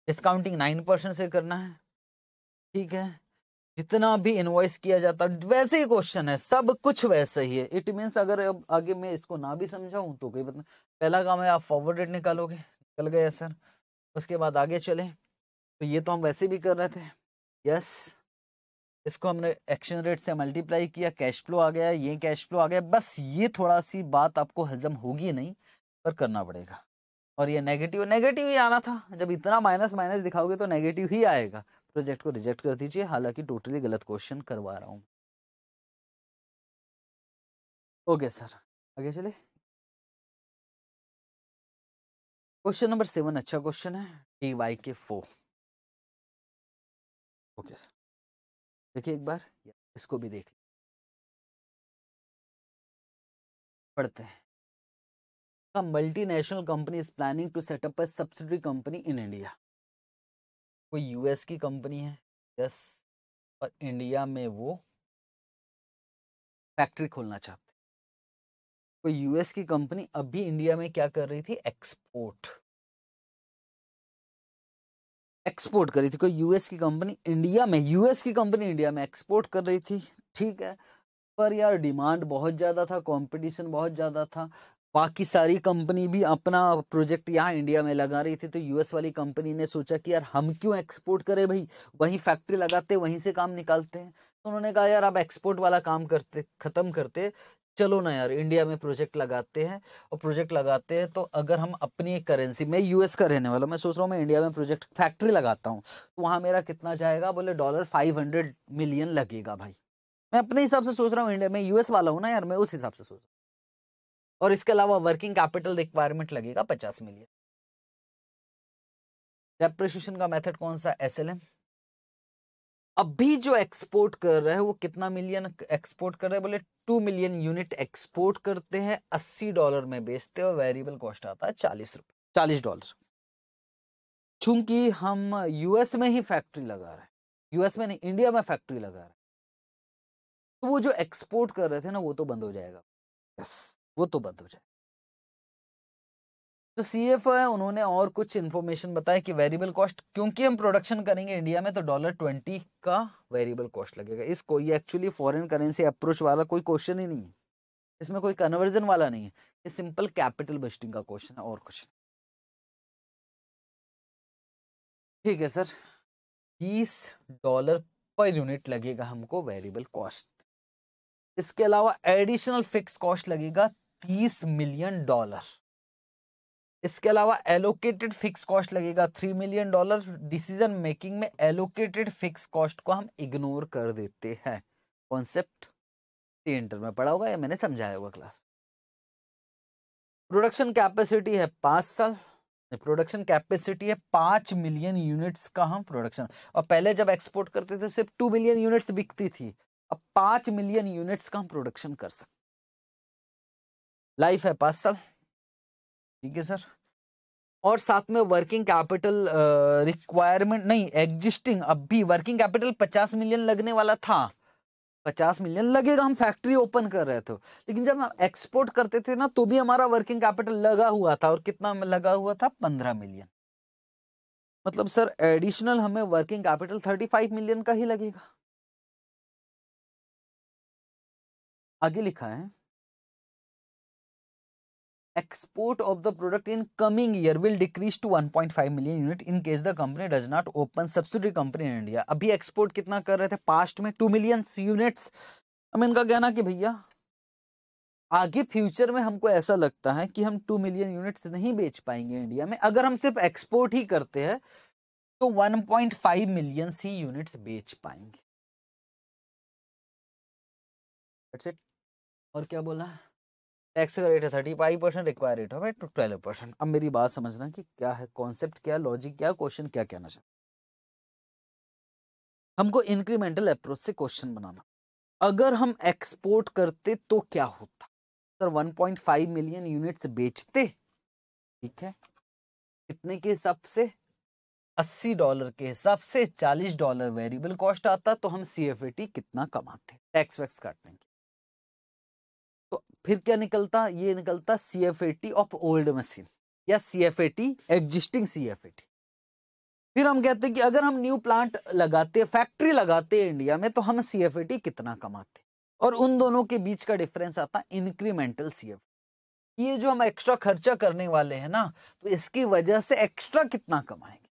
डिस्काउंटिंग नाइन परसेंट से करना है ठीक है जितना भी इन्वॉइस किया जाता वैसे ही क्वेश्चन है सब कुछ वैसे ही है इट मीन्स अगर अब आगे मैं इसको ना भी समझाऊं तो कोई बता मतलब, पहला काम है आप फॉरवर्डेड निकालोगे निकल गए सर उसके बाद आगे चले तो ये तो हम वैसे भी कर रहे थे यस इसको हमने एक्शन रेट से मल्टीप्लाई किया कैश फ्लो आ गया ये कैश फ्लो आ गया बस ये थोड़ा सी बात आपको हजम होगी नहीं पर करना पड़ेगा और ये नेगेटिव नेगेटिव ही आना था जब इतना माइनस माइनस दिखाओगे तो नेगेटिव ही आएगा प्रोजेक्ट को रिजेक्ट कर दीजिए हालांकि टोटली गलत क्वेश्चन करवा रहा हूँ ओके सर आगे चले क्वेश्चन नंबर सेवन अच्छा क्वेश्चन है D Y K four okay sir देखिए एक बार इसको भी देख पढ़ते हैं multinational company is planning to setup up a subsidiary company in वो यूएस की कंपनी है यस और इंडिया में वो फैक्ट्री खोलना चाहते कोई यूएस की कंपनी अभी इंडिया में क्या कर रही थी एक्सपोर्ट एक्सपोर्ट कर रही थी कोई यूएस की कंपनी इंडिया में यूएस की कंपनी इंडिया में एक्सपोर्ट कर रही थी ठीक है पर यार डिमांड बहुत ज़्यादा था कंपटीशन बहुत ज़्यादा था बाकी सारी कंपनी भी अपना प्रोजेक्ट यहाँ इंडिया में लगा रही थी तो यूएस वाली कंपनी ने सोचा कि यार हम क्यों एक्सपोर्ट करें भाई वहीं फैक्ट्री लगाते वहीं से काम निकालते हैं तो उन्होंने कहा यार आप एक्सपोर्ट वाला काम करते ख़त्म करते चलो ना यार इंडिया में प्रोजेक्ट लगाते हैं और प्रोजेक्ट लगाते हैं तो अगर हम अपनी एक करेंसी में यूएस का रहने वाला मैं सोच रहा हूँ मैं इंडिया में प्रोजेक्ट फैक्ट्री लगाता हूँ तो वहाँ मेरा कितना जाएगा बोले डॉलर फाइव हंड्रेड मिलियन लगेगा भाई मैं अपने हिसाब से सोच रहा हूँ इंडिया में यूएस वाला हूँ ना यार मैं उस हिसाब से सोच रहा हूँ और इसके अलावा वर्किंग कैपिटल रिक्वायरमेंट लगेगा पचास मिलियन डेप्रिशिएशन का मेथड कौन सा एस एल एम अभी जो एक्सपोर्ट कर रहे हैं वो कितना मिलियन एक्सपोर्ट कर रहे हैं बोले टू मिलियन यूनिट एक्सपोर्ट करते हैं अस्सी डॉलर में बेचते और वेरिएबल कॉस्ट आता है चालीस रुपये चालीस डॉलर चूंकि हम यूएस में ही फैक्ट्री लगा रहे हैं यूएस में नहीं इंडिया में फैक्ट्री लगा रहे हैं तो वो जो एक्सपोर्ट कर रहे थे ना वो तो बंद हो जाएगा यस वो तो बंद हो जाए तो सी एफ है उन्होंने और कुछ इन्फॉर्मेशन बताया कि वेरिएबल कॉस्ट क्योंकि हम प्रोडक्शन करेंगे इंडिया में तो डॉलर ट्वेंटी का वेरिएबल कॉस्ट लगेगा इसको ये एक्चुअली फॉरेन करेंसी अप्रोच वाला कोई क्वेश्चन ही नहीं है इसमें कोई कन्वर्जन वाला नहीं है ये सिंपल कैपिटल बजटिंग का क्वेश्चन है और कुछ नहीं ठीक है सर बीस डॉलर पर यूनिट लगेगा हमको वेरिएबल कॉस्ट इसके अलावा एडिशनल फिक्स कॉस्ट लगेगा 30 मिलियन डॉलर इसके अलावा एलोकेटेड फिक्स कॉस्ट लगेगा three million dollar decision making में एलोकेटेड फिक्स कॉस्ट को हम इग्नोर कर देते हैं कॉन्सेप्ट इंटर में पढ़ा होगा या मैंने समझाया होगा क्लास प्रोडक्शन कैपेसिटी है पांच साल प्रोडक्शन कैपेसिटी है पांच मिलियन यूनिट्स का हम प्रोडक्शन और पहले जब एक्सपोर्ट करते थे सिर्फ टू मिलियन यूनिट्स बिकती थी अब पांच मिलियन यूनिट्स का हम प्रोडक्शन कर सकते लाइफ है पाँच साल ठीक है सर और साथ में वर्किंग कैपिटल रिक्वायरमेंट नहीं एग्जिस्टिंग अब भी वर्किंग कैपिटल पचास मिलियन लगने वाला था पचास मिलियन लगेगा हम फैक्ट्री ओपन कर रहे थे लेकिन जब हम एक्सपोर्ट करते थे ना तो भी हमारा वर्किंग कैपिटल लगा हुआ था और कितना लगा हुआ था पंद्रह मिलियन मतलब सर एडिशनल हमें working capital thirty five million का ही लगेगा आगे लिखा है export of the product in coming year will decrease to 1.5 million unit in case the company does not open subsidy company in India अभी export कितना कर रहे थे पास्ट में टू मिलियन यूनिट्स हम इनका कहना कि भैया आगे फ्यूचर में हमको ऐसा लगता है कि हम टू मिलियन यूनिट्स नहीं बेच पाएंगे इंडिया में अगर हम सिर्फ एक्सपोर्ट ही करते हैं तो 1.5 मिलियन सी यूनिट्स बेच पाएंगे और क्या बोला है टैक्स का रेट है thirty five percent require rate of to twelve percent अब मेरी बात समझना कि क्या है कॉन्सेप्ट क्या लॉजिक क्या क्वेश्चन क्या कहना चाहिए हमको इंक्रीमेंटल अप्रोच से क्वेश्चन बनाना अगर हम एक्सपोर्ट करते तो क्या होता सर 1.5 मिलियन यूनिट्स बेचते ठीक है कितने के हिसाब से 80 डॉलर के हिसाब से 40 डॉलर वेरिएबल कॉस्ट आता तो हम सी कितना कमाते टैक्स वैक्स काटने के फिर क्या निकलता ये निकलता C F A T of old machine या C F A T existing C F A T फिर हम कहते हैं कि अगर हम न्यू प्लांट लगाते फैक्ट्री लगाते हैं इंडिया में तो हम सी एफ एटी कितना कमाते और उन दोनों के बीच का डिफरेंस आता है इंक्रीमेंटल सी एफ ये जो हम एक्स्ट्रा खर्चा करने वाले हैं ना तो इसकी वजह से एक्स्ट्रा कितना कमाएंगे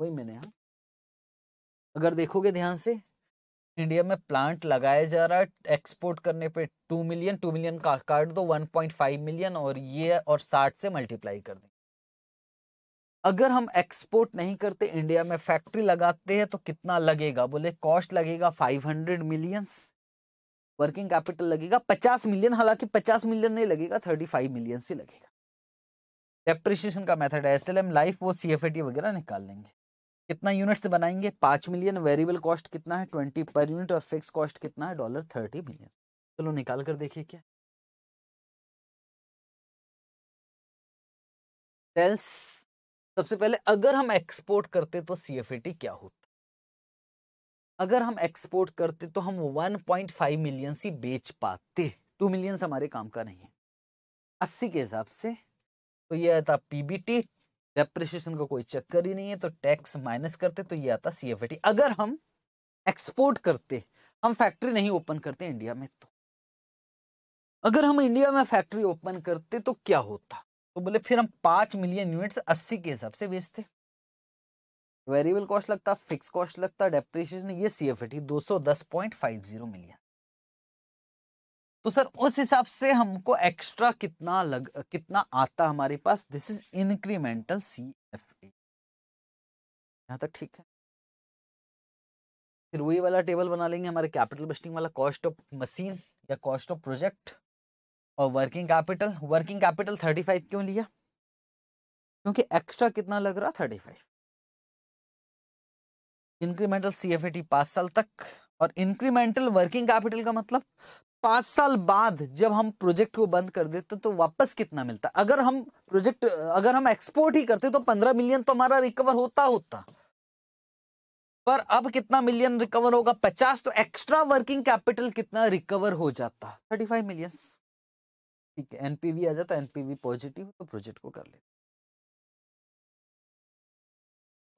वही मैंने यहाँ अगर देखोगे ध्यान से इंडिया में प्लांट लगाया जा रहा है एक्सपोर्ट करने पे टू मिलियन टू मिलियन का काट दो वन पॉइंट फाइव मिलियन और ये और साठ से मल्टीप्लाई कर दें अगर हम एक्सपोर्ट नहीं करते इंडिया में फैक्ट्री लगाते हैं तो कितना लगेगा बोले कॉस्ट लगेगा five hundred millions working capital लगेगा पचास मिलियन हालांकि पचास मिलियन नहीं लगेगा थर्टी फाइव मिलियन से लगेगा डेप्रिशिएशन का मेथड है एस एल एम लाइफ वो सी एफ ए टी वगैरह निकाल लेंगे कितना यूनिट से बनाएंगे पांच मिलियन वेरिएबल कॉस्ट कितना है ट्वेंटी पर यूनिट और फिक्स कॉस्ट कितना है डॉलर थर्टी मिलियन चलो निकाल कर देखिए क्या सेल्स सबसे पहले अगर हम एक्सपोर्ट करते तो सी क्या होता अगर हम एक्सपोर्ट करते तो हम 1.5 मिलियन सी बेच पाते टू मिलियंस हमारे काम का नहीं है अस्सी के हिसाब से तो ये था पीबीटी डेप्रिशिएशन का कोई चक्कर ही नहीं है तो टैक्स माइनस करते तो ये आता सी अगर हम एक्सपोर्ट करते हम फैक्ट्री नहीं ओपन करते इंडिया में तो अगर हम इंडिया में फैक्ट्री ओपन करते तो क्या होता तो बोले फिर हम पांच मिलियन यूनिट्स अस्सी के हिसाब से बेचते वेरिएबल कॉस्ट लगता फिक्स कॉस्ट लगता डेप्रिशिएशन ये सी एफ दो सौ दस पॉइंट फाइव जीरो मिलियन तो सर उस हिसाब से हमको एक्स्ट्रा कितना लग कितना आता हमारे पास this is incremental C F A यहाँ तक ठीक है फिर वही वाला टेबल बना लेंगे हमारे कैपिटल बस्टिंग वाला कॉस्ट ऑफ मशीन या कॉस्ट ऑफ प्रोजेक्ट और working capital working capital thirty five क्यों लिया क्योंकि एक्स्ट्रा कितना लग रहा thirty five incremental C F A T पाँच साल तक और इंक्रीमेंटल वर्किंग कैपिटल का मतलब पांच साल बाद जब हम प्रोजेक्ट को बंद कर देते तो वापस कितना मिलता अगर हम प्रोजेक्ट अगर हम एक्सपोर्ट ही करते तो पंद्रह मिलियन तो हमारा रिकवर होता होता पर अब कितना मिलियन रिकवर होगा पचास तो एक्स्ट्रा वर्किंग कैपिटल कितना रिकवर हो जाता थर्टी फाइव मिलियन ठीक है एनपीवी आ जाता एनपीवी पॉजिटिव तो प्रोजेक्ट को कर लेते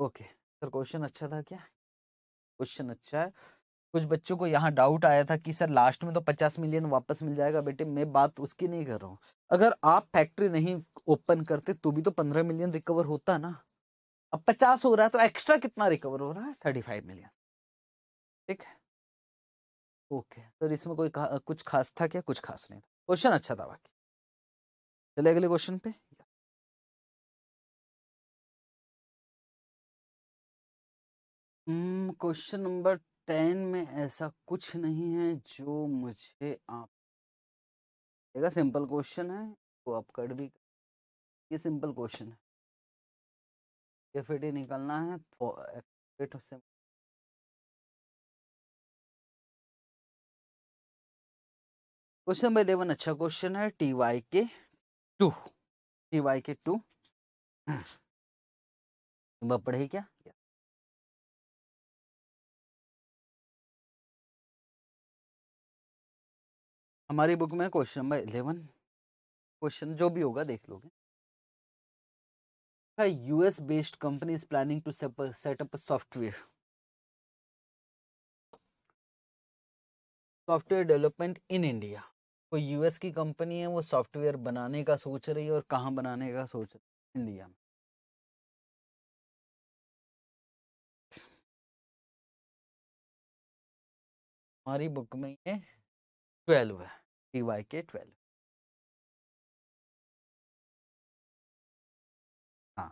ओके सर क्वेश्चन अच्छा था क्या क्वेश्चन अच्छा है कुछ बच्चों को यहाँ डाउट आया था कि सर लास्ट में तो पचास मिलियन वापस मिल जाएगा बेटे मैं बात तो उसकी नहीं कर रहा हूँ अगर आप फैक्ट्री नहीं ओपन करते तो भी तो पंद्रह मिलियन रिकवर होता ना अब पचास हो रहा है तो एक्स्ट्रा कितना रिकवर हो रहा है थर्टी फाइव मिलियन ठीक है ओके सर इसमें कोई कुछ खास था क्या कुछ खास नहीं था क्वेश्चन अच्छा था बाकी चले अगले क्वेश्चन पे हम्म, क्वेश्चन नंबर टेन में ऐसा कुछ नहीं है जो मुझे आप देखा सिंपल क्वेश्चन है वो आप कट भी ये सिंपल क्वेश्चन है एफ ए निकालना है तो क्वेश्चन नंबर इलेवन अच्छा क्वेश्चन है T Y K two T Y K two पढ़े क्या हमारी बुक में क्वेश्चन नंबर इलेवन क्वेश्चन जो भी होगा देख लोगे US based company is planning to set up software software development in India कोई यूएस की कंपनी है वो सॉफ्टवेयर बनाने का सोच रही है और कहाँ बनाने का सोच रही है इंडिया में हमारी बुक में ये ट्वेल्व है टी वाई के ट्वेल्व हाँ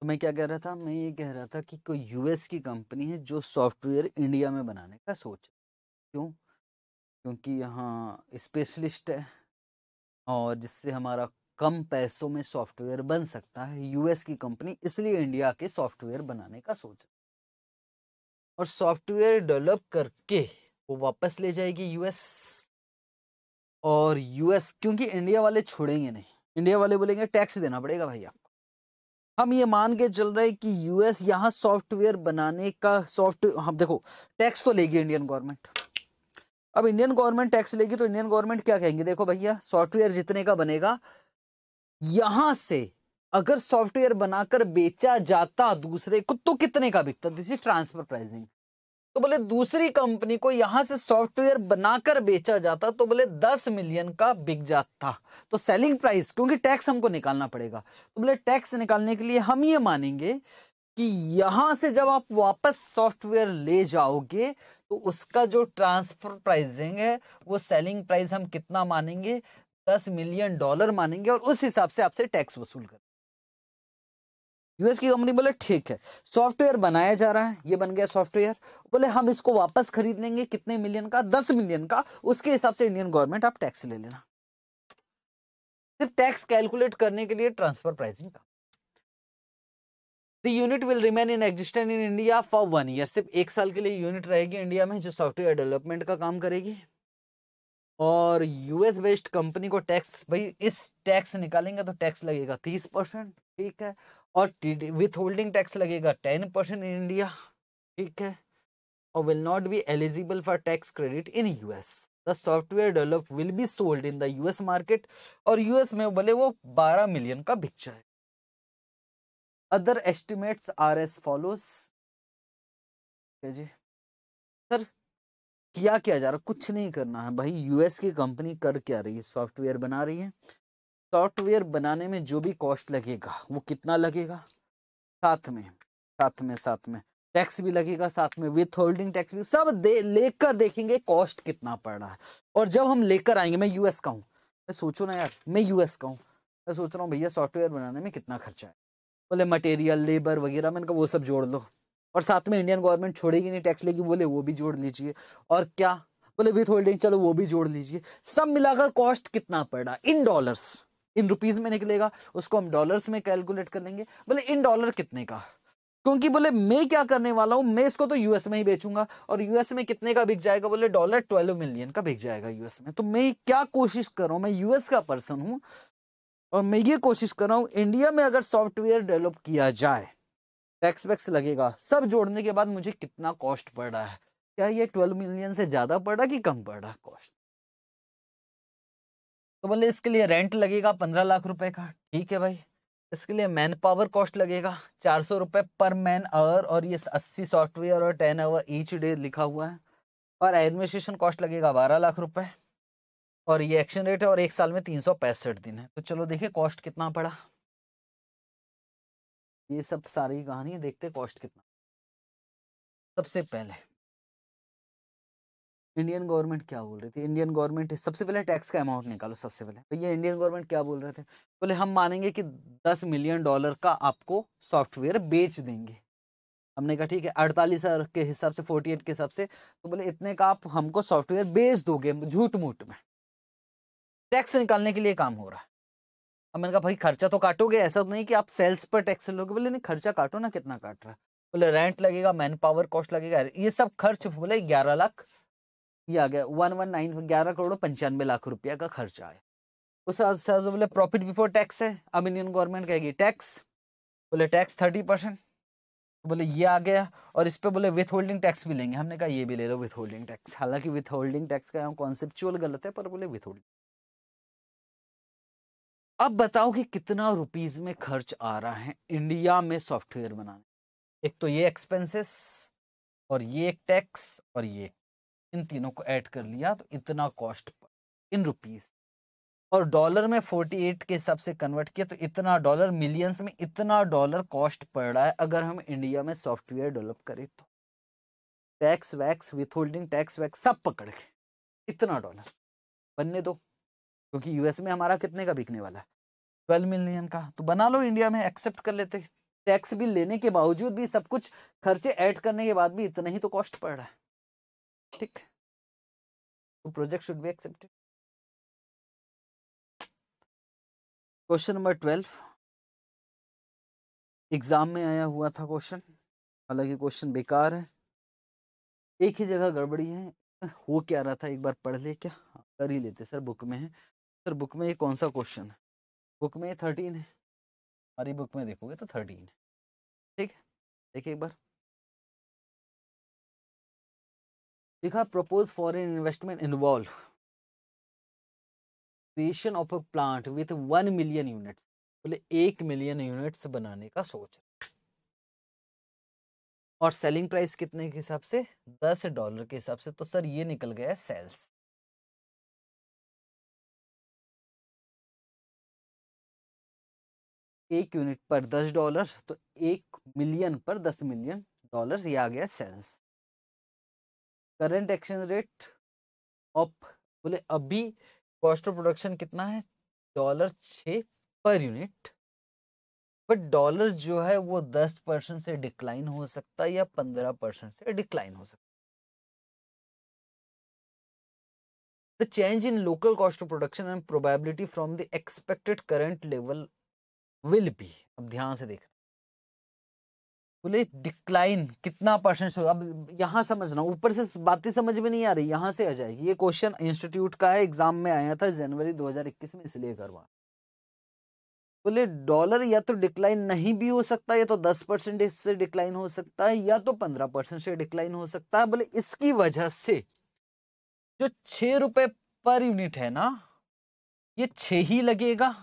तो मैं क्या कह रहा था मैं ये कह रहा था कि कोई यूएस की कंपनी है जो सॉफ्टवेयर इंडिया में बनाने का सोच क्यों क्योंकि यहाँ स्पेशलिस्ट है और जिससे हमारा कम पैसों में सॉफ्टवेयर बन सकता है यूएस की कंपनी इसलिए इंडिया के सॉफ्टवेयर बनाने का सोच और सॉफ्टवेयर डेवलप करके वो वापस ले जाएगी यूएस और यूएस क्योंकि इंडिया वाले छोड़ेंगे नहीं इंडिया वाले बोलेंगे टैक्स देना पड़ेगा भाई आपको हम ये मान के चल रहे कि यूएस यहाँ सॉफ्टवेयर बनाने का सॉफ्टवेयर हम हाँ, देखो टैक्स तो लेगी इंडियन गवर्नमेंट अब इंडियन गवर्नमेंट टैक्स लेगी तो इंडियन गवर्नमेंट क्या कहेंगे देखो भैया सॉफ्टवेयर जितने का बनेगा यहां से अगर सॉफ्टवेयर बनाकर बेचा जाता दूसरे को तो कितने का बिकता दिस इज ट्रांसफर प्राइसिंग तो बोले दूसरी कंपनी को यहां से सॉफ्टवेयर बनाकर बेचा जाता तो बोले दस मिलियन का बिक जाता तो सेलिंग प्राइस क्योंकि टैक्स हमको निकालना पड़ेगा तो बोले टैक्स निकालने के लिए हम ये मानेंगे कि यहां से जब आप वापस सॉफ्टवेयर ले जाओगे तो उसका जो ट्रांसफर प्राइसिंग है वो सेलिंग प्राइस हम कितना मानेंगे दस मिलियन डॉलर मानेंगे और उस हिसाब से आपसे टैक्स वसूल करें यूएस की कंपनी बोले ठीक है सॉफ्टवेयर बनाया जा रहा है ये बन गया सॉफ्टवेयर बोले हम इसको वापस खरीद लेंगे कितने मिलियन का दस मिलियन का उसके हिसाब से इंडियन गवर्नमेंट आप टैक्स ले लेना सिर्फ टैक्स कैलकुलेट करने के लिए ट्रांसफर प्राइसिंग का unit will remain in existent in India for one year सिर्फ एक साल के लिए यूनिट रहेगी इंडिया में जो सॉफ्टवेयर डेवलपमेंट का काम करेगी और यूएस बेस्ड कंपनी को टैक्स भाई इस टैक्स निकालेंगे तो टैक्स लगेगा तीस परसेंट ठीक है और विथ होल्डिंग टैक्स लगेगा टेन परसेंट इन इंडिया ठीक है और will not be eligible for tax credit in US the software develop will be sold in the US market और यूएस में बोले वो बारह मिलियन का बिक जाए other estimates are as follows जी सर किया क्या जा रहा कुछ नहीं करना है भाई यूएस की कंपनी कर क्या रही है सॉफ्टवेयर बना रही है सॉफ्टवेयर बनाने में जो भी कॉस्ट लगेगा वो कितना लगेगा साथ में साथ में साथ में टैक्स भी लगेगा साथ में विथ होल्डिंग टैक्स भी सब दे लेकर देखेंगे कॉस्ट कितना पड़ रहा है और जब हम लेकर आएंगे मैं यूएस का हूँ मैं सोचो ना यार मैं यूएस का हूँ मैं सोच रहा हूँ भैया सॉफ्टवेयर बनाने में कितना खर्चा है बोले मटेरियल लेबर वगैरह मैंने कहा वो सब जोड़ लो और साथ में इंडियन गवर्नमेंट छोड़ेगी नहीं टैक्स लेगी बोले वो भी जोड़ लीजिए और क्या बोले विथ होल्डिंग चलो वो भी जोड़ लीजिए सब मिलाकर कॉस्ट कितना पड़ा इन डॉलर्स इन रुपीज में निकलेगा उसको हम डॉलर्स में कैलकुलेट कर लेंगे बोले इन डॉलर कितने का क्योंकि बोले मैं क्या करने वाला हूं मैं इसको तो यूएस में ही बेचूंगा और यूएस में कितने का बिक जाएगा बोले डॉलर ट्वेल्व मिलियन का बिक जाएगा यूएस में तो मैं क्या कोशिश कर रहा हूं मैं यूएस का पर्सन हूं और मैं ये कोशिश कर रहा हूं इंडिया में अगर सॉफ्टवेयर डेवलप किया जाए टैक्स वैक्स लगेगा सब जोड़ने के बाद मुझे कितना कॉस्ट पड़ रहा है क्या ये ट्वेल्व मिलियन से ज्यादा पड़ रहा कि कम पड़ रहा कॉस्ट तो बोले इसके लिए रेंट लगेगा पंद्रह लाख रुपए का ठीक है भाई इसके लिए मैन पावर कॉस्ट लगेगा चार सौ रुपये पर मैन आवर और ये अस्सी सॉफ्टवेयर और टेन आवर ईच डे लिखा हुआ है और एडमिनिस्ट्रेशन कॉस्ट लगेगा बारह लाख रुपए और ये एक्शन रेट है और एक साल में तीन सौ पैंसठ दिन है तो चलो देखिए कॉस्ट कितना पड़ा ये सब सारी कहानी देखते कॉस्ट कितना सबसे पहले इंडियन गवर्नमेंट क्या बोल रही थी इंडियन गवर्नमेंट सबसे पहले टैक्स का अमाउंट निकालो सबसे पहले तो ये इंडियन गवर्नमेंट क्या बोल रहे थे बोले तो हम मानेंगे कि दस मिलियन डॉलर का आपको सॉफ्टवेयर बेच देंगे हमने कहा ठीक है अड़तालीस के हिसाब से फोर्टी एट के हिसाब से तो बोले इतने का आप हमको सॉफ्टवेयर बेच दोगे झूठ मूठ में टैक्स निकालने के लिए काम हो रहा है अब मैंने कहा भाई खर्चा तो काटोगे ऐसा तो नहीं कि आप सेल्स पर टैक्स लोगे बोले नहीं खर्चा काटो ना कितना काट रहा है बोले रेंट लगेगा मैन पावर कॉस्ट लगेगा ये सब खर्च बोले ग्यारह लाख ये आ गया वन वन नाइन ग्यारह करोड़ पंचानवे लाख रुपया का खर्चा है उस बोले प्रॉफिट बिफोर टैक्स है अब इंडियन गवर्नमेंट कहेगी टैक्स बोले टैक्स थर्टी परसेंट बोले ये आ गया और इस पर बोले विथ होल्डिंग टैक्स भी लेंगे हमने कहा ये भी ले लो विथ होल्डिंग टैक्स हालांकि विथ होल्डिंग टैक्स का कॉन्सेप्चुअल गलत है पर बोले विथ होल्डिंग अब बताओ कि कितना रुपीज में खर्च आ रहा है इंडिया में सॉफ्टवेयर बनाने एक तो ये एक्सपेंसेस और ये एक टैक्स और ये एक इन तीनों को ऐड कर लिया तो इतना कॉस्ट इन रुपीस और डॉलर में 48 के हिसाब से कन्वर्ट किया तो इतना डॉलर मिलियंस में इतना डॉलर कॉस्ट पड़ रहा है अगर हम इंडिया में सॉफ्टवेयर डेवलप करें तो टैक्स वैक्स विथ होल्डिंग टैक्स वैक्स सब पकड़ के इतना डॉलर बनने दो क्योंकि यूएस में हमारा कितने का बिकने वाला है ट्वेल्व मिलियन का तो बना लो इंडिया में एक्सेप्ट कर लेते टैक्स भी लेने के बावजूद भी सब कुछ खर्चे ऐड करने के बाद भी इतना ही तो कॉस्ट पड़ रहा है thick तो project should be accepted question number twelve exam में आया हुआ था क्वेश्चन हालांकि क्वेश्चन बेकार है एक ही जगह गड़बड़ी है हो क्या रहा था एक बार पढ़ ले क्या हाँ, कर ही लेते सर बुक में है सर बुक में ये कौन सा क्वेश्चन है बुक में ये थर्टीन है हमारी बुक में देखोगे तो थर्टीन है ठीक है देखिए एक बार लिखा propose foreign investment involve creation of a plant with one million units बोले एक मिलियन यूनिट्स बनाने का सोच और सेलिंग प्राइस कितने के हिसाब से दस डॉलर के हिसाब से तो सर ये निकल गया सेल्स एक यूनिट पर दस डॉलर तो एक मिलियन पर दस मिलियन डॉलर ये आ गया sales current exchange rate of बोले अभी कॉस्ट ऑफ प्रोडक्शन कितना है डॉलर छ पर यूनिट बट डॉलर जो है वो दस परसेंट से डिक्लाइन हो सकता है या पंद्रह परसेंट से डिक्लाइन हो सकता the change in local cost of production and probability from the expected current level will be अब ध्यान से देखना बोले डिक्लाइन कितना परसेंट अब यहाँ समझना ऊपर से बातें समझ में नहीं आ रही यहाँ से आ जाएगी ये क्वेश्चन इंस्टीट्यूट का है एग्जाम में आया था जनवरी 2021 में इसलिए करवा बोले डॉलर या तो डिक्लाइन नहीं भी हो सकता या तो 10 परसेंट से डिक्लाइन हो सकता है या तो 15 परसेंट से डिक्लाइन हो सकता है बोले इसकी वजह से जो छ रुपये पर यूनिट है ना ये छ ही लगेगा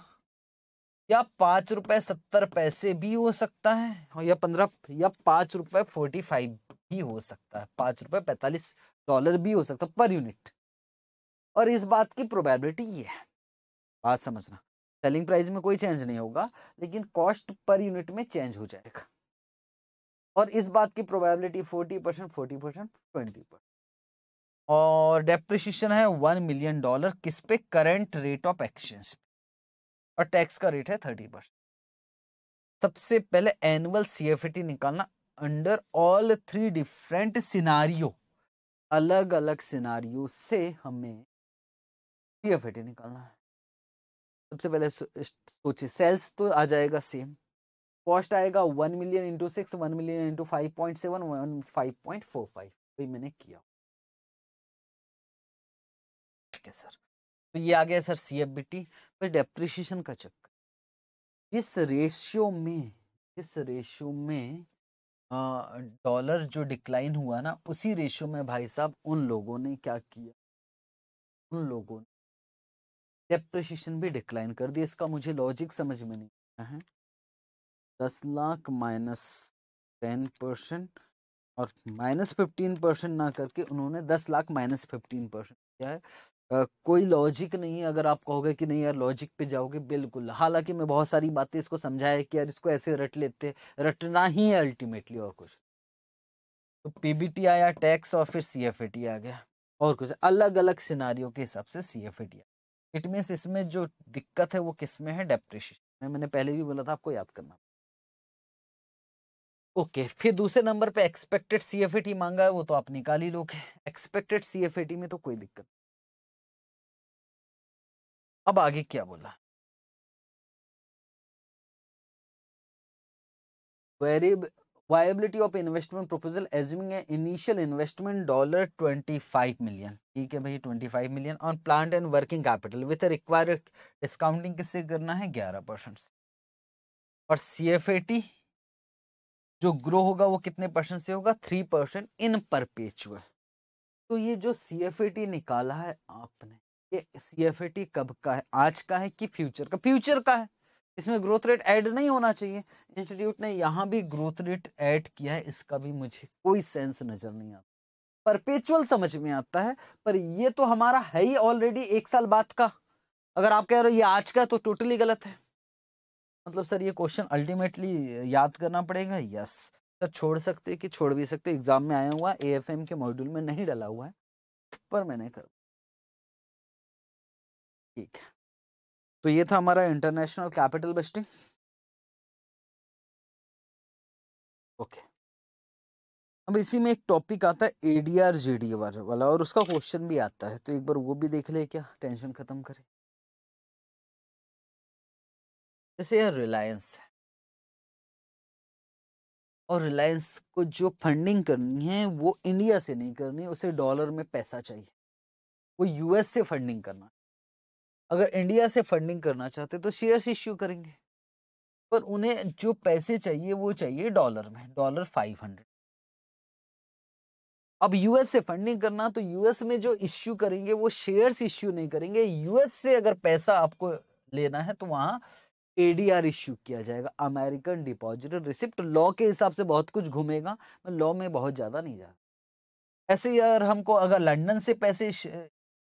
या पाँच रुपये सत्तर पैसे भी हो सकता है हाँ, या पंद्रह या पाँच रुपये फोर्टी फाइव भी हो सकता है पाँच रुपये पैंतालीस डॉलर भी हो सकता है पर यूनिट और इस बात की प्रोबेबिलिटी ये है बात समझना सेलिंग प्राइस में कोई चेंज नहीं होगा लेकिन कॉस्ट पर यूनिट में चेंज हो जाएगा और इस बात की probability forty percent forty percent twenty percent और डेप्रिशिएशन है वन मिलियन डॉलर किस पे करंट रेट ऑफ एक्सचेंज और टैक्स का रेट है थर्टी परसेंट सबसे पहले एनुअल सीएफटी निकालना under all three different scenario अलग अलग सिनारियो से हमें सीएफटी निकालना है सबसे पहले सोचिए सेल्स तो आ जाएगा सेम कॉस्ट आएगा one million into six one million into five point seven one five point four five वही मैंने किया ठीक है सर तो ये आ गया sir C F B T पर डेप्रिशिएशन का चक्कर जिस रेशियो में जिस रेशियो में डॉलर जो डिक्लाइन हुआ ना उसी रेशियो में भाई साहब उन लोगों ने क्या किया उन लोगों ने डेप्रिशिएशन भी डिक्लाइन कर दिया इसका मुझे लॉजिक समझ में नहीं आया है दस लाख माइनस टेन परसेंट और माइनस फिफ्टीन परसेंट ना करके उन्होंने दस लाख माइनस फिफ्टीन परसेंट किया है कोई लॉजिक नहीं है अगर आप कहोगे कि नहीं यार लॉजिक पे जाओगे बिल्कुल हालांकि मैं बहुत सारी बातें इसको समझाया कि यार इसको ऐसे रट लेते रटना ही है अल्टीमेटली और कुछ तो पीबीटी आया टैक्स और फिर सी एफ टी आ गया और कुछ अलग अलग सिनारियों के हिसाब से सी एफ टी आया इट मीन्स इसमें जो दिक्कत है वो किसमें है डेप्रिशिएशन मैंने पहले भी बोला था आपको याद करना ओके okay, फिर दूसरे नंबर पे expected C F A T मांगा है वो तो आप निकाल ही लोगे expected C F A T में तो कोई दिक्कत अब आगे क्या बोला viability of investment proposal assuming initial investment dollar twenty five million ठीक है भाई twenty five million on plant and working capital with require discounting किससे करना है ग्यारह परसेंट और सी जो ग्रो होगा वो कितने परसेंट से होगा थ्री परसेंट इन परपेचुअल तो ये जो सी निकाला है आपने ये सी कब का है आज का है कि फ्यूचर का फ्यूचर का है इसमें ग्रोथ रेट ऐड नहीं होना चाहिए इंस्टीट्यूट ने यहाँ भी ग्रोथ रेट ऐड किया है इसका भी मुझे कोई सेंस नज़र नहीं आता परपेचुअल समझ में आता है पर ये तो हमारा है ही ऑलरेडी एक साल बाद का अगर आप कह रहे हो ये आज का तो टोटली गलत है मतलब सर ये क्वेश्चन अल्टीमेटली याद करना पड़ेगा यस सर छोड़ सकते कि छोड़ भी सकते एग्जाम में आया हुआ एएफएम के मॉड्यूल में नहीं डला हुआ है पर मैंने कर ठीक है तो ये था हमारा इंटरनेशनल कैपिटल बस्टिंग ओके अब इसी में एक टॉपिक आता है एडीआर जीडीआर वाला और उसका क्वेश्चन भी आता है तो एक बार वो भी देख ले क्या टेंशन खत्म करे जैसे यार रिलायंस है और रिलायंस को जो फंडिंग करनी है वो इंडिया से नहीं करनी उसे डॉलर में पैसा चाहिए वो यूएस से फंडिंग करना अगर इंडिया से फंडिंग करना चाहते तो शेयर्स इश्यू करेंगे पर उन्हें जो पैसे चाहिए वो चाहिए डॉलर में डॉलर फाइव हंड्रेड अब यूएस से फंडिंग करना तो यूएस में जो इश्यू करेंगे वो शेयर्स इश्यू नहीं करेंगे यूएस से अगर पैसा आपको लेना है तो वहां एडीआर इश्यू किया जाएगा अमेरिकन डिपॉजिटरी रिसिप्ट लॉ के हिसाब से बहुत कुछ घूमेगा लॉ में बहुत ज्यादा नहीं जाता ऐसे यार हमको अगर लंदन से पैसे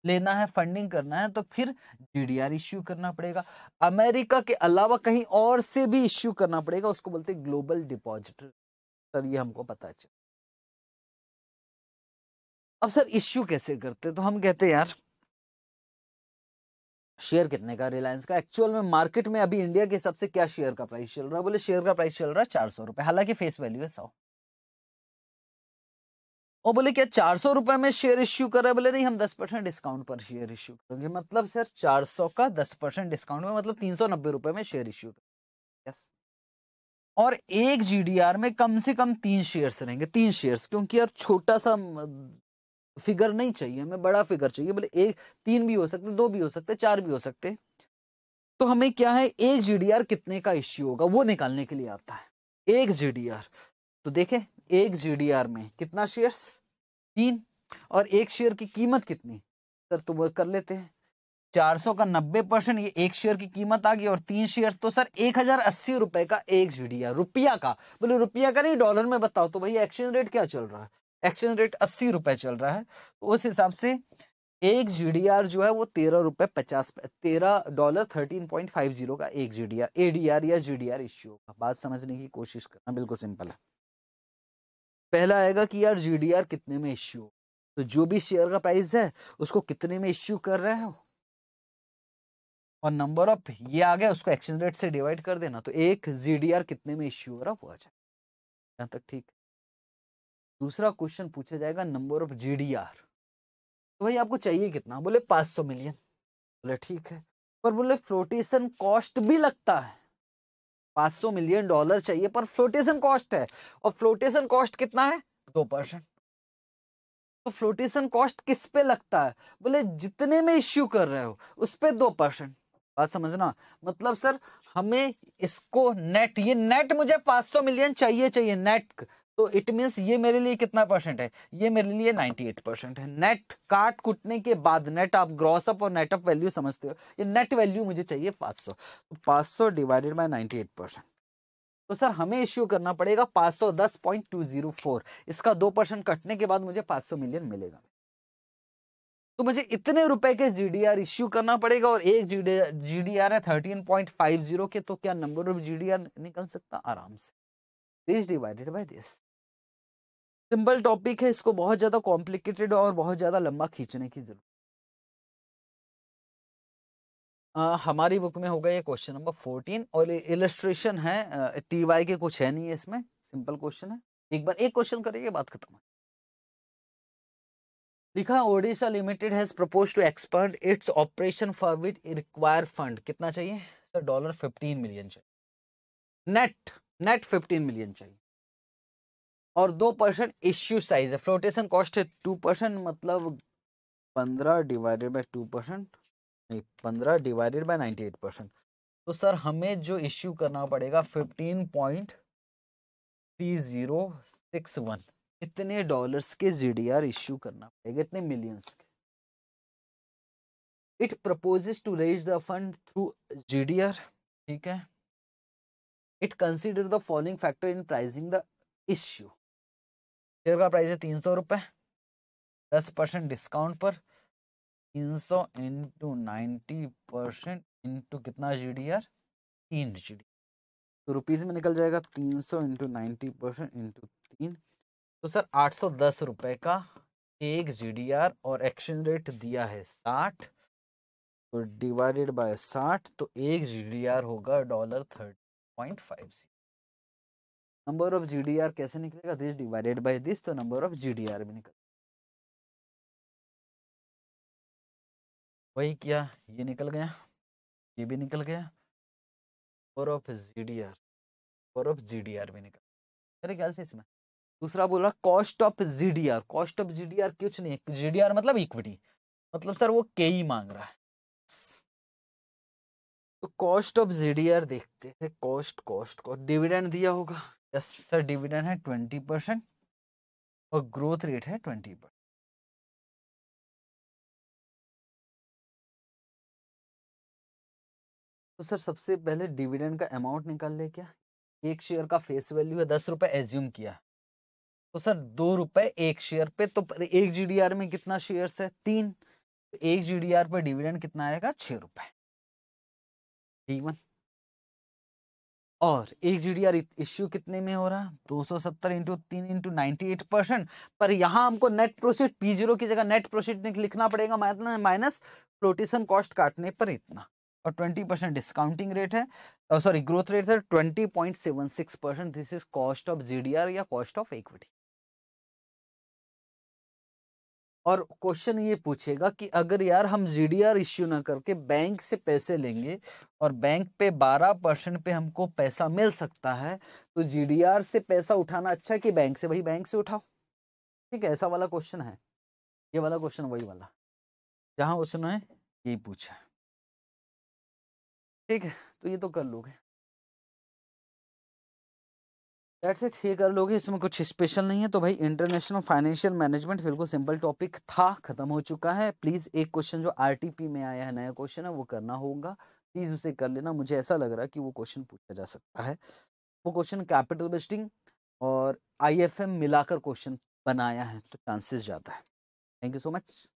लेना है फंडिंग करना है तो फिर जीडीआर इश्यू करना पड़ेगा अमेरिका के अलावा कहीं और से भी इश्यू करना पड़ेगा उसको बोलते हैं ग्लोबल डिपॉजिट सर ये हमको पता चल अब सर इश्यू कैसे करते तो हम कहते यार शेयर कितने का रिलायंस का एक्चुअल में मार्केट में अभी इंडिया के हिसाब से क्या शेयर का प्राइस चल रहा है बोले शेयर का प्राइस चल रहा है चार सौ रुपए हालांकि फेस वैल्यू है सौ और बोले क्या चार सौ रुपए में शेयर इश्यू कर रहे बोले नहीं हम दस परसेंट डिस्काउंट पर शेयर इश्यू करेंगे मतलब सर चार सौ का दस परसेंट डिस्काउंट में मतलब तीन सौ नब्बे रुपए में शेयर इश्यू कर यस और एक जीडीआर में कम से कम तीन शेयर्स रहेंगे तीन शेयर्स क्योंकि यार छोटा सा फिगर नहीं चाहिए हमें बड़ा फिगर चाहिए बोले एक तीन भी हो सकते दो भी हो सकते चार भी हो सकते तो हमें क्या है एक जीडीआर कितने का इश्यू होगा वो निकालने के लिए आता है एक जीडीआर तो देखें एक जीडीआर में कितना शेयर्स तीन और एक शेयर की कीमत कितनी सर तो वो कर लेते हैं चार सौ का नब्बे परसेंट ये एक शेयर की कीमत आ गई और तीन शेयर तो सर एक हजार अस्सी रुपए का एक जीडीआर रुपया का बोले रुपया का नहीं डॉलर में बताओ तो भैया एक्सचेंज रेट क्या चल रहा है एक्सचेंज रेट अस्सी रुपए चल रहा है तो उस हिसाब से एक जीडीआर जो है वो तेरह रुपए पचास तेरह dollar thirteen point five zero का एक जीडीआर एडीआर या जीडीआर इश्यू होगा बात समझने की कोशिश करना बिल्कुल सिंपल है पहला आएगा कि यार जीडीआर कितने में इश्यू तो जो भी शेयर का प्राइस है उसको कितने में इश्यू कर रहे हो और नंबर ऑफ ये आ गया उसको एक्सचेंज रेट से डिवाइड कर देना तो एक जी कितने में इश्यू हो रहा वो आ जाए यहाँ तक ठीक दूसरा क्वेश्चन पूछा जाएगा नंबर ऑफ जी तो भाई आपको चाहिए कितना बोले 500 मिलियन बोले ठीक है पर बोले फ्लोटेशन कॉस्ट भी लगता है 500 मिलियन डॉलर चाहिए पर फ्लोटेशन कॉस्ट है और फ्लोटेशन कॉस्ट कितना है दो परसेंट तो फ्लोटेशन कॉस्ट किस पे लगता है बोले जितने में इश्यू कर रहे हो उस पर दो परसेंट बात समझना मतलब सर हमें इसको नेट ये नेट मुझे 500 मिलियन चाहिए चाहिए नेट तो इट मीन्स ये मेरे लिए कितना परसेंट है ये मेरे लिए 98 परसेंट है नेट काट कुटने के बाद नेट आप ग्रॉस अप और नेट अप वैल्यू समझते हो ये नेट वैल्यू मुझे चाहिए 500 तो 500 डिवाइडेड बाय 98 परसेंट तो सर हमें इश्यू करना पड़ेगा 510.204 इसका दो परसेंट कटने के बाद मुझे 500 मिलियन मिलेगा तो मुझे इतने रुपए के जीडीआर इश्यू करना पड़ेगा और एक जीडीआर है जीरो के तो क्या नंबर ऑफ जीडीआर निकल सकता आराम से this divided by this simple topic है इसको बहुत ज़्यादा कॉम्प्लिकेटेड और बहुत ज़्यादा लंबा खींचने की जरूरत हमारी बुक में होगा ये क्वेश्चन नंबर फोर्टीन और इलस्ट्रेशन है टी वाई के कुछ है नहीं है इसमें सिंपल क्वेश्चन है एक बार एक क्वेश्चन करेंगे बात खत्म लिखा Odisha limited has propose to expand its operation for which require fund कितना चाहिए सर डॉलर फिफ्टीन मिलियन चाहिए नेट नेट फिफ्टीन मिलियन चाहिए और दो परसेंट इश्यू साइज है फ्लोटेशन कॉस्ट है टू परसेंट मतलब पंद्रह डिवाइडेड बाई टू परसेंट नहीं पंद्रह divided by ninety eight percent तो सर हमें जो इश्यू करना पड़ेगा fifteen point three zero six one इतने डॉलर्स के जीडीआर इश्यू करना पड़ेगा इतने मिलियंस के it proposes to raise the fund through GDR ठीक है it consider the following factor in pricing the issue share का प्राइस है तीन सौ रुपये दस परसेंट डिस्काउंट पर तीन सौ इंटू नाइन्टी परसेंट इंटू कितना जी डी आर तीन जी डी तो रुपीज़ में निकल जाएगा तीन सौ इंटू नाइन्टी परसेंट इंटू तीन तो सर आठ सौ दस रुपये का एक जी डी आर और एक्सचेंज रेट दिया है साठ तो डिवाइडेड बाय साठ तो एक जी डी आर होगा dollar thirty point five C number of GDR कैसे निकलेगा दिस डिवाइडेड बाय दिस तो नंबर ऑफ जीडीआर भी निकल वही किया ये निकल गया ये भी निकल गया और ऑफ जीडीआर और ऑफ जीडीआर भी निकल मेरे ख्याल से इसमें दूसरा बोल रहा cost of GDR cost of GDR कुछ नहीं है जीडीआर मतलब इक्विटी मतलब सर वो के ही मांग रहा है तो कॉस्ट ऑफ जीडीआर देखते हैं कॉस्ट कॉस्ट कॉस्ट डिविडेंड दिया होगा यस सर डिविडेंड है ट्वेंटी परसेंट और ग्रोथ रेट है ट्वेंटी परसेंट तो सर सबसे पहले डिविडेंड का अमाउंट निकाल ले क्या एक शेयर का फेस वैल्यू है दस रुपए एज्यूम किया तो सर दो रुपए एक शेयर पे तो एक जीडीआर में कितना शेयर है तीन तो एक जीडीआर पर डिविडेंड कितना आएगा छह रुपए डी वन और एक जी डी आर इश्यू कितने में हो रहा दो सौ सत्तर इंटू तीन इंटू नाइनटी एट परसेंट पर यहाँ हमको नेट प्रोसिट पी जीरो की जगह नेट प्रोसिट लिखना पड़ेगा माइनस फ्लोटेशन कॉस्ट काटने पर इतना और ट्वेंटी परसेंट डिस्काउंटिंग रेट है सॉरी ग्रोथ रेट है twenty point seven six percent this is cost of G D R या कॉस्ट ऑफ इक्विटी और क्वेश्चन ये पूछेगा कि अगर यार हम जी डी आर इश्यू ना करके बैंक से पैसे लेंगे और बैंक पे बारह परसेंट पे हमको पैसा मिल सकता है तो जी डी आर से पैसा उठाना अच्छा है कि बैंक से भाई बैंक से उठाओ ठीक है ऐसा वाला क्वेश्चन है ये वाला क्वेश्चन वही वाला जहाँ उसने यही पूछा ठीक है तो ये तो कर लोगे दैट्स इट ये कर लोगे इसमें कुछ स्पेशल नहीं है तो भाई इंटरनेशनल फाइनेंशियल मैनेजमेंट बिल्कुल सिंपल टॉपिक था खत्म हो चुका है प्लीज़ एक क्वेश्चन जो आर में आया है नया क्वेश्चन है वो करना होगा प्लीज़ उसे कर लेना मुझे ऐसा लग रहा है कि वो क्वेश्चन पूछा जा सकता है वो क्वेश्चन कैपिटल बेस्टिंग और आई मिलाकर क्वेश्चन बनाया है तो चांसेस ज़्यादा है थैंक यू सो मच